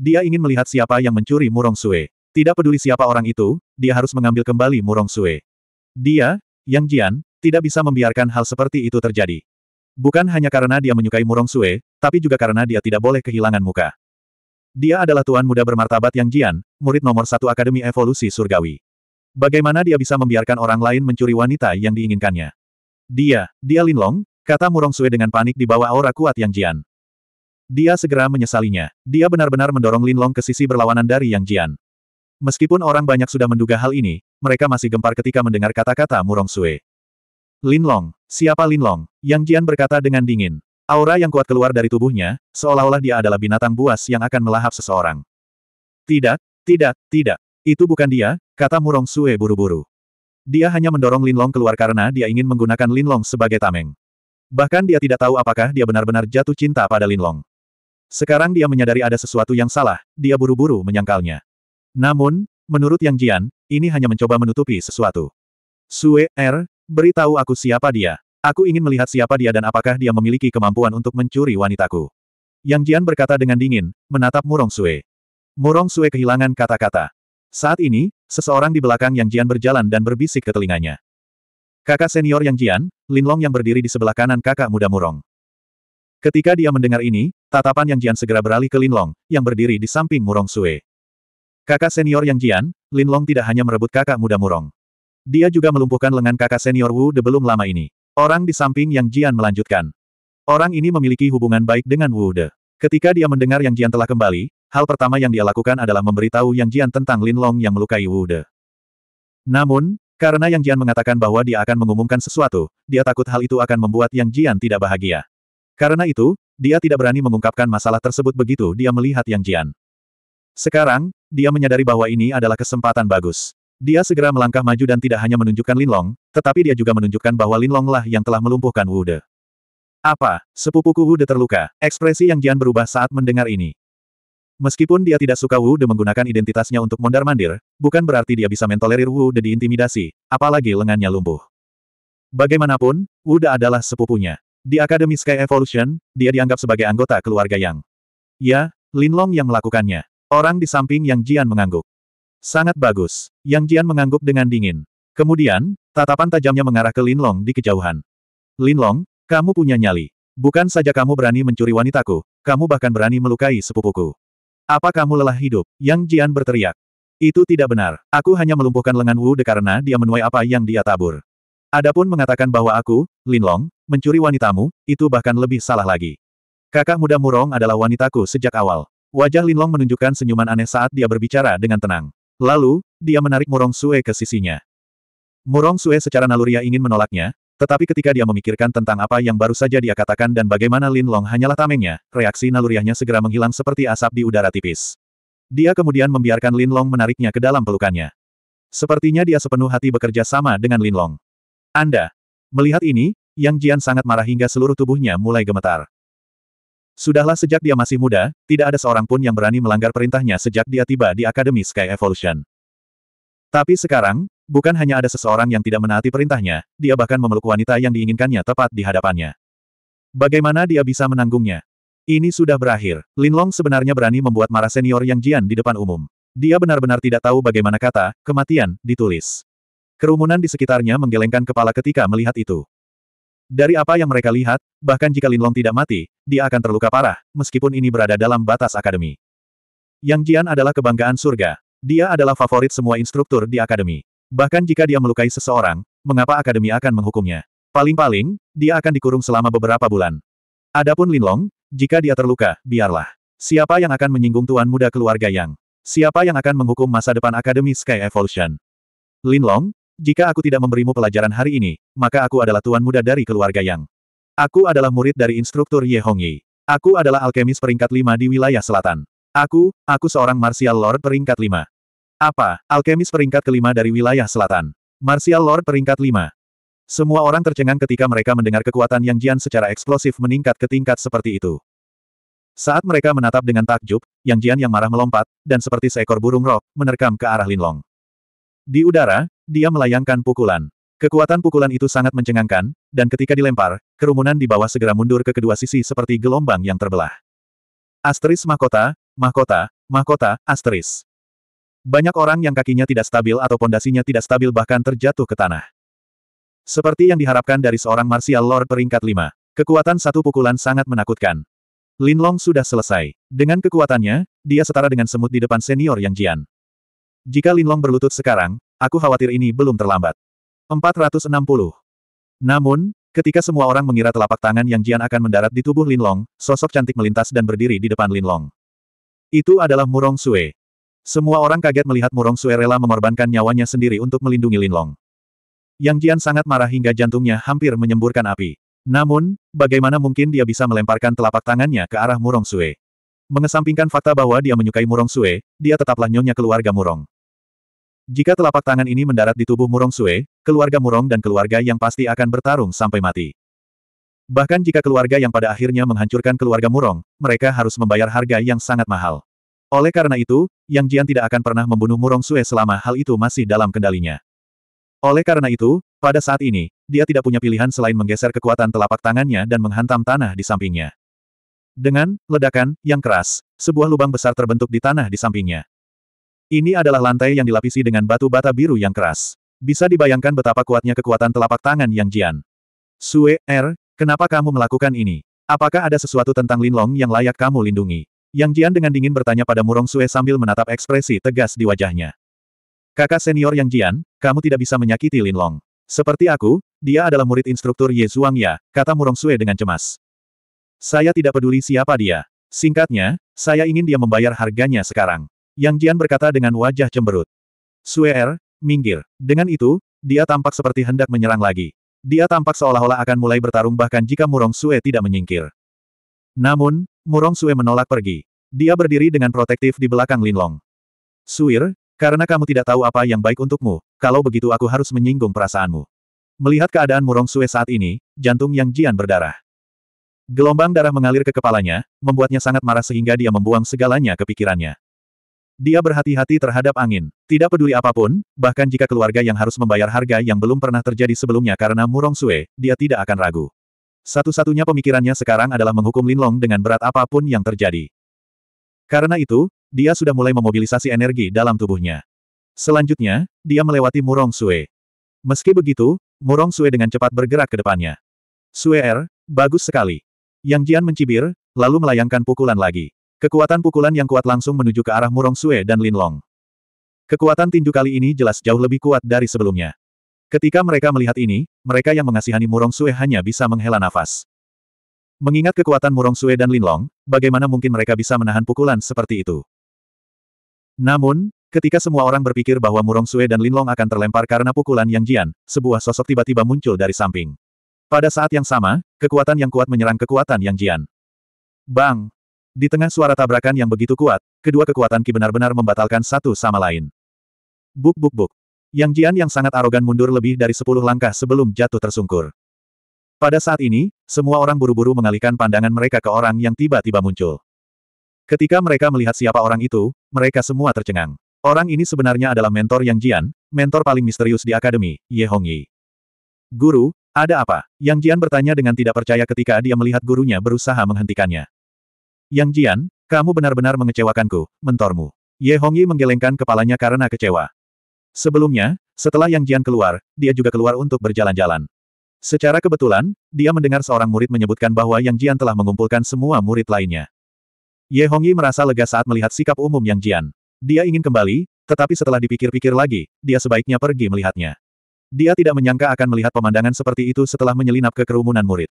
Dia ingin melihat siapa yang mencuri Murong Sue. Tidak peduli siapa orang itu, dia harus mengambil kembali Murong Sue. Dia, Yang Jian, tidak bisa membiarkan hal seperti itu terjadi. Bukan hanya karena dia menyukai Murong Sue, tapi juga karena dia tidak boleh kehilangan muka. Dia adalah tuan muda bermartabat yang Jian, murid nomor satu Akademi Evolusi Surgawi. Bagaimana dia bisa membiarkan orang lain mencuri wanita yang diinginkannya? Dia, dia Linlong, kata Murong Sue dengan panik di bawah aura kuat yang Jian. Dia segera menyesalinya. Dia benar-benar mendorong Linlong ke sisi berlawanan dari yang Jian. Meskipun orang banyak sudah menduga hal ini, mereka masih gempar ketika mendengar kata-kata Murong Sue. Linlong, siapa Linlong? Yang Jian berkata dengan dingin. Aura yang kuat keluar dari tubuhnya, seolah-olah dia adalah binatang buas yang akan melahap seseorang. Tidak, tidak, tidak. Itu bukan dia, kata Murong Sue buru-buru. Dia hanya mendorong Linlong keluar karena dia ingin menggunakan Linlong sebagai tameng. Bahkan dia tidak tahu apakah dia benar-benar jatuh cinta pada Linlong. Sekarang dia menyadari ada sesuatu yang salah, dia buru-buru menyangkalnya. Namun, menurut Yang Jian, ini hanya mencoba menutupi sesuatu. Sue, Er, Beritahu aku siapa dia. Aku ingin melihat siapa dia dan apakah dia memiliki kemampuan untuk mencuri wanitaku. Yang Jian berkata dengan dingin, menatap Murong Sue. Murong Sue kehilangan kata-kata. Saat ini, seseorang di belakang Yang Jian berjalan dan berbisik ke telinganya. Kakak senior Yang Jian, Linlong yang berdiri di sebelah kanan kakak muda Murong. Ketika dia mendengar ini, tatapan Yang Jian segera beralih ke Linlong, yang berdiri di samping Murong Sue. Kakak senior Yang Jian, Linlong tidak hanya merebut kakak muda Murong. Dia juga melumpuhkan lengan kakak senior Wu De belum lama ini. Orang di samping Yang Jian melanjutkan. Orang ini memiliki hubungan baik dengan Wu De. Ketika dia mendengar Yang Jian telah kembali, hal pertama yang dia lakukan adalah memberitahu Yang Jian tentang Lin Long yang melukai Wu De. Namun, karena Yang Jian mengatakan bahwa dia akan mengumumkan sesuatu, dia takut hal itu akan membuat Yang Jian tidak bahagia. Karena itu, dia tidak berani mengungkapkan masalah tersebut begitu dia melihat Yang Jian. Sekarang, dia menyadari bahwa ini adalah kesempatan bagus. Dia segera melangkah maju dan tidak hanya menunjukkan Linlong, tetapi dia juga menunjukkan bahwa Linlong lah yang telah melumpuhkan Wude. Apa, sepupuku Wude terluka? Ekspresi yang Jian berubah saat mendengar ini. Meskipun dia tidak suka Wu Wude menggunakan identitasnya untuk mondar-mandir, bukan berarti dia bisa mentolerir Wu Wude diintimidasi, apalagi lengannya lumpuh. Bagaimanapun, Wude adalah sepupunya. Di Akademi Sky Evolution, dia dianggap sebagai anggota keluarga Yang. Ya, Linlong yang melakukannya. Orang di samping Yang Jian mengangguk. Sangat bagus. Yang Jian mengangguk dengan dingin. Kemudian, tatapan tajamnya mengarah ke Linlong di kejauhan. Linlong, kamu punya nyali. Bukan saja kamu berani mencuri wanitaku, kamu bahkan berani melukai sepupuku. Apa kamu lelah hidup? Yang Jian berteriak. Itu tidak benar. Aku hanya melumpuhkan lengan Wu De karena dia menuai apa yang dia tabur. Adapun mengatakan bahwa aku, Linlong, mencuri wanitamu, itu bahkan lebih salah lagi. Kakak muda Murong adalah wanitaku sejak awal. Wajah Linlong menunjukkan senyuman aneh saat dia berbicara dengan tenang. Lalu, dia menarik Murong Sue ke sisinya. Murong Sue secara naluriah ingin menolaknya, tetapi ketika dia memikirkan tentang apa yang baru saja dia katakan dan bagaimana Lin Long hanyalah tamengnya, reaksi naluriahnya segera menghilang seperti asap di udara tipis. Dia kemudian membiarkan Lin Long menariknya ke dalam pelukannya. Sepertinya dia sepenuh hati bekerja sama dengan Lin Long. Anda. Melihat ini, Yang Jian sangat marah hingga seluruh tubuhnya mulai gemetar. Sudahlah sejak dia masih muda, tidak ada seorang pun yang berani melanggar perintahnya sejak dia tiba di Akademi Sky Evolution. Tapi sekarang, bukan hanya ada seseorang yang tidak menaati perintahnya, dia bahkan memeluk wanita yang diinginkannya tepat di hadapannya. Bagaimana dia bisa menanggungnya? Ini sudah berakhir. Linlong sebenarnya berani membuat marah senior Yang Jian di depan umum. Dia benar-benar tidak tahu bagaimana kata, kematian, ditulis. Kerumunan di sekitarnya menggelengkan kepala ketika melihat itu. Dari apa yang mereka lihat, bahkan jika Linlong tidak mati, dia akan terluka parah, meskipun ini berada dalam batas akademi. Yang Jian adalah kebanggaan surga. Dia adalah favorit semua instruktur di akademi. Bahkan jika dia melukai seseorang, mengapa akademi akan menghukumnya? Paling-paling, dia akan dikurung selama beberapa bulan. Adapun Linlong, jika dia terluka, biarlah. Siapa yang akan menyinggung tuan muda keluarga Yang? Siapa yang akan menghukum masa depan Akademi Sky Evolution? Linlong, jika aku tidak memberimu pelajaran hari ini, maka aku adalah tuan muda dari keluarga Yang. Aku adalah murid dari instruktur Ye Hongyi. Aku adalah alkemis peringkat lima di wilayah selatan. Aku, aku seorang martial lord peringkat lima. Apa, alkemis peringkat kelima dari wilayah selatan. Martial lord peringkat lima. Semua orang tercengang ketika mereka mendengar kekuatan Yang Jian secara eksplosif meningkat ke tingkat seperti itu. Saat mereka menatap dengan takjub, Yang Jian yang marah melompat, dan seperti seekor burung rok, menerkam ke arah Linlong. Di udara, dia melayangkan pukulan. Kekuatan pukulan itu sangat mencengangkan, dan ketika dilempar, kerumunan di bawah segera mundur ke kedua sisi seperti gelombang yang terbelah. Asteris mahkota, mahkota, mahkota, asteris. Banyak orang yang kakinya tidak stabil atau pondasinya tidak stabil bahkan terjatuh ke tanah. Seperti yang diharapkan dari seorang martial lord peringkat 5, kekuatan satu pukulan sangat menakutkan. Lin Long sudah selesai. Dengan kekuatannya, dia setara dengan semut di depan senior Yang Jian. Jika Lin Long berlutut sekarang, Aku khawatir ini belum terlambat. 460. Namun, ketika semua orang mengira telapak tangan yang Jian akan mendarat di tubuh Linlong, sosok cantik melintas dan berdiri di depan Linlong. Itu adalah Murong Sue. Semua orang kaget melihat Murong Sue rela mengorbankan nyawanya sendiri untuk melindungi Linlong. Yang Jian sangat marah hingga jantungnya hampir menyemburkan api. Namun, bagaimana mungkin dia bisa melemparkan telapak tangannya ke arah Murong Sue? Mengesampingkan fakta bahwa dia menyukai Murong Sue, dia tetaplah nyonya keluarga Murong. Jika telapak tangan ini mendarat di tubuh Murong Sue, keluarga Murong dan keluarga yang pasti akan bertarung sampai mati. Bahkan jika keluarga yang pada akhirnya menghancurkan keluarga Murong, mereka harus membayar harga yang sangat mahal. Oleh karena itu, Yang Jian tidak akan pernah membunuh Murong Sue selama hal itu masih dalam kendalinya. Oleh karena itu, pada saat ini, dia tidak punya pilihan selain menggeser kekuatan telapak tangannya dan menghantam tanah di sampingnya. Dengan ledakan yang keras, sebuah lubang besar terbentuk di tanah di sampingnya. Ini adalah lantai yang dilapisi dengan batu bata biru yang keras. Bisa dibayangkan betapa kuatnya kekuatan telapak tangan Yang Jian. Sue, Er, kenapa kamu melakukan ini? Apakah ada sesuatu tentang Linlong yang layak kamu lindungi? Yang Jian dengan dingin bertanya pada Murong Sue sambil menatap ekspresi tegas di wajahnya. Kakak senior Yang Jian, kamu tidak bisa menyakiti Linlong. Seperti aku, dia adalah murid instruktur Ye Zhuang Ya, kata Murong Sue dengan cemas. Saya tidak peduli siapa dia. Singkatnya, saya ingin dia membayar harganya sekarang. Yang Jian berkata dengan wajah cemberut. Suer, er, minggir. Dengan itu, dia tampak seperti hendak menyerang lagi. Dia tampak seolah-olah akan mulai bertarung bahkan jika Murong Sue tidak menyingkir. Namun, Murong Sue menolak pergi. Dia berdiri dengan protektif di belakang Linlong. Suir, er, karena kamu tidak tahu apa yang baik untukmu, kalau begitu aku harus menyinggung perasaanmu. Melihat keadaan Murong Sue saat ini, jantung Yang Jian berdarah. Gelombang darah mengalir ke kepalanya, membuatnya sangat marah sehingga dia membuang segalanya ke pikirannya. Dia berhati-hati terhadap angin. Tidak peduli apapun, bahkan jika keluarga yang harus membayar harga yang belum pernah terjadi sebelumnya karena Murong Sue, dia tidak akan ragu. Satu-satunya pemikirannya sekarang adalah menghukum Lin Long dengan berat apapun yang terjadi. Karena itu, dia sudah mulai memobilisasi energi dalam tubuhnya. Selanjutnya, dia melewati Murong Sue. Meski begitu, Murong Sue dengan cepat bergerak ke depannya. Sue Er, bagus sekali. Yang Jian mencibir, lalu melayangkan pukulan lagi. Kekuatan pukulan yang kuat langsung menuju ke arah Murong Sue dan Lin Long. Kekuatan tinju kali ini jelas jauh lebih kuat dari sebelumnya. Ketika mereka melihat ini, mereka yang mengasihani Murong Sue hanya bisa menghela nafas. Mengingat kekuatan Murong Sue dan Lin Long, bagaimana mungkin mereka bisa menahan pukulan seperti itu? Namun, ketika semua orang berpikir bahwa Murong Sue dan Lin Long akan terlempar karena pukulan Yang Jian, sebuah sosok tiba-tiba muncul dari samping. Pada saat yang sama, kekuatan yang kuat menyerang kekuatan Yang Jian. Bang! Di tengah suara tabrakan yang begitu kuat, kedua kekuatan Ki benar-benar membatalkan satu sama lain. Buk buk buk. Yang Jian yang sangat arogan mundur lebih dari sepuluh langkah sebelum jatuh tersungkur. Pada saat ini, semua orang buru-buru mengalihkan pandangan mereka ke orang yang tiba-tiba muncul. Ketika mereka melihat siapa orang itu, mereka semua tercengang. Orang ini sebenarnya adalah mentor Yang Jian, mentor paling misterius di akademi, Ye Hongyi. Guru, ada apa? Yang Jian bertanya dengan tidak percaya ketika dia melihat gurunya berusaha menghentikannya. Yang Jian, kamu benar-benar mengecewakanku, mentormu. Ye Hongyi menggelengkan kepalanya karena kecewa. Sebelumnya, setelah Yang Jian keluar, dia juga keluar untuk berjalan-jalan. Secara kebetulan, dia mendengar seorang murid menyebutkan bahwa Yang Jian telah mengumpulkan semua murid lainnya. Ye Hongyi merasa lega saat melihat sikap umum Yang Jian. Dia ingin kembali, tetapi setelah dipikir-pikir lagi, dia sebaiknya pergi melihatnya. Dia tidak menyangka akan melihat pemandangan seperti itu setelah menyelinap ke kerumunan murid.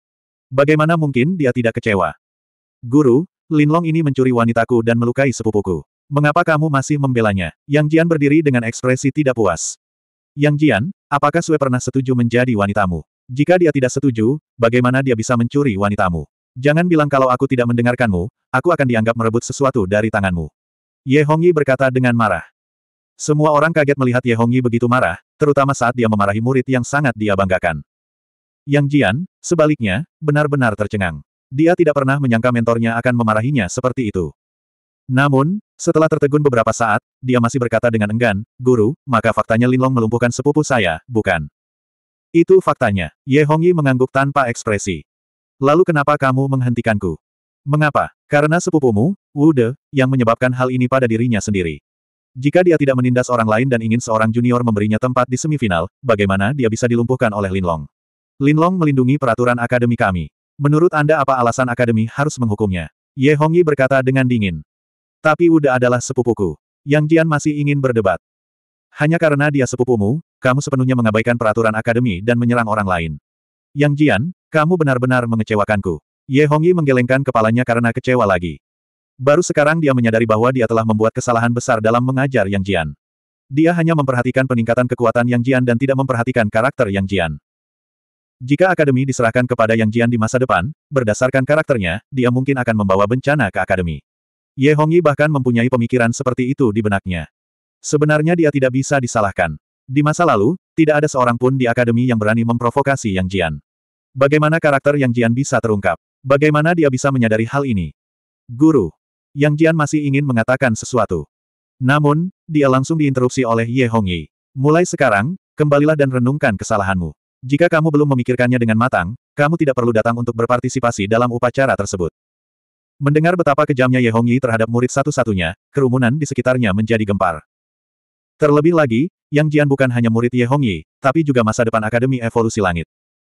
Bagaimana mungkin dia tidak kecewa? Guru, Linlong ini mencuri wanitaku dan melukai sepupuku. Mengapa kamu masih membelanya? Yang Jian berdiri dengan ekspresi tidak puas. Yang Jian, apakah Sue pernah setuju menjadi wanitamu? Jika dia tidak setuju, bagaimana dia bisa mencuri wanitamu? Jangan bilang kalau aku tidak mendengarkanmu, aku akan dianggap merebut sesuatu dari tanganmu. Ye Hongyi berkata dengan marah. Semua orang kaget melihat Ye Hongyi begitu marah, terutama saat dia memarahi murid yang sangat dia banggakan. Yang Jian, sebaliknya, benar-benar tercengang. Dia tidak pernah menyangka mentornya akan memarahinya seperti itu. Namun, setelah tertegun beberapa saat, dia masih berkata dengan enggan, Guru, maka faktanya Linlong melumpuhkan sepupu saya, bukan? Itu faktanya. Ye Hongyi mengangguk tanpa ekspresi. Lalu kenapa kamu menghentikanku? Mengapa? Karena sepupumu, Wu De, yang menyebabkan hal ini pada dirinya sendiri. Jika dia tidak menindas orang lain dan ingin seorang junior memberinya tempat di semifinal, bagaimana dia bisa dilumpuhkan oleh Linlong? Linlong melindungi peraturan akademi kami. Menurut Anda apa alasan akademi harus menghukumnya? Ye Hongyi berkata dengan dingin. Tapi Uda adalah sepupuku. Yang Jian masih ingin berdebat. Hanya karena dia sepupumu, kamu sepenuhnya mengabaikan peraturan akademi dan menyerang orang lain. Yang Jian, kamu benar-benar mengecewakanku. Ye Hongyi menggelengkan kepalanya karena kecewa lagi. Baru sekarang dia menyadari bahwa dia telah membuat kesalahan besar dalam mengajar Yang Jian. Dia hanya memperhatikan peningkatan kekuatan Yang Jian dan tidak memperhatikan karakter Yang Jian. Jika akademi diserahkan kepada Yang Jian di masa depan, berdasarkan karakternya, dia mungkin akan membawa bencana ke akademi. Ye Hongyi bahkan mempunyai pemikiran seperti itu di benaknya. Sebenarnya dia tidak bisa disalahkan. Di masa lalu, tidak ada seorang pun di akademi yang berani memprovokasi Yang Jian. Bagaimana karakter Yang Jian bisa terungkap? Bagaimana dia bisa menyadari hal ini? Guru. Yang Jian masih ingin mengatakan sesuatu. Namun, dia langsung diinterupsi oleh Ye Hongyi. Mulai sekarang, kembalilah dan renungkan kesalahanmu. Jika kamu belum memikirkannya dengan matang, kamu tidak perlu datang untuk berpartisipasi dalam upacara tersebut. Mendengar betapa kejamnya Ye Hongyi terhadap murid satu-satunya, kerumunan di sekitarnya menjadi gempar. Terlebih lagi, Yang Jian bukan hanya murid Ye Hongyi, tapi juga masa depan Akademi Evolusi Langit.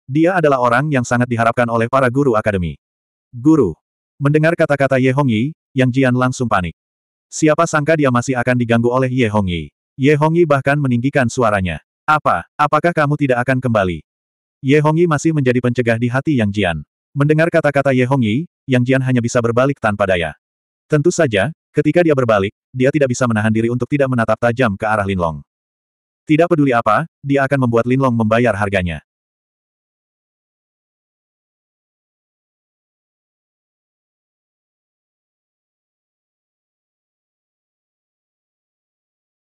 Dia adalah orang yang sangat diharapkan oleh para guru akademi. Guru. Mendengar kata-kata Ye Hongyi, Yang Jian langsung panik. Siapa sangka dia masih akan diganggu oleh Ye Hongyi. Ye Hongyi bahkan meninggikan suaranya. Apa, apakah kamu tidak akan kembali? Ye Hongyi masih menjadi pencegah di hati Yang Jian. Mendengar kata-kata Ye Hongyi, Yang Jian hanya bisa berbalik tanpa daya. Tentu saja, ketika dia berbalik, dia tidak bisa menahan diri untuk tidak menatap tajam ke arah Linlong. Tidak peduli apa, dia akan membuat Linlong membayar harganya.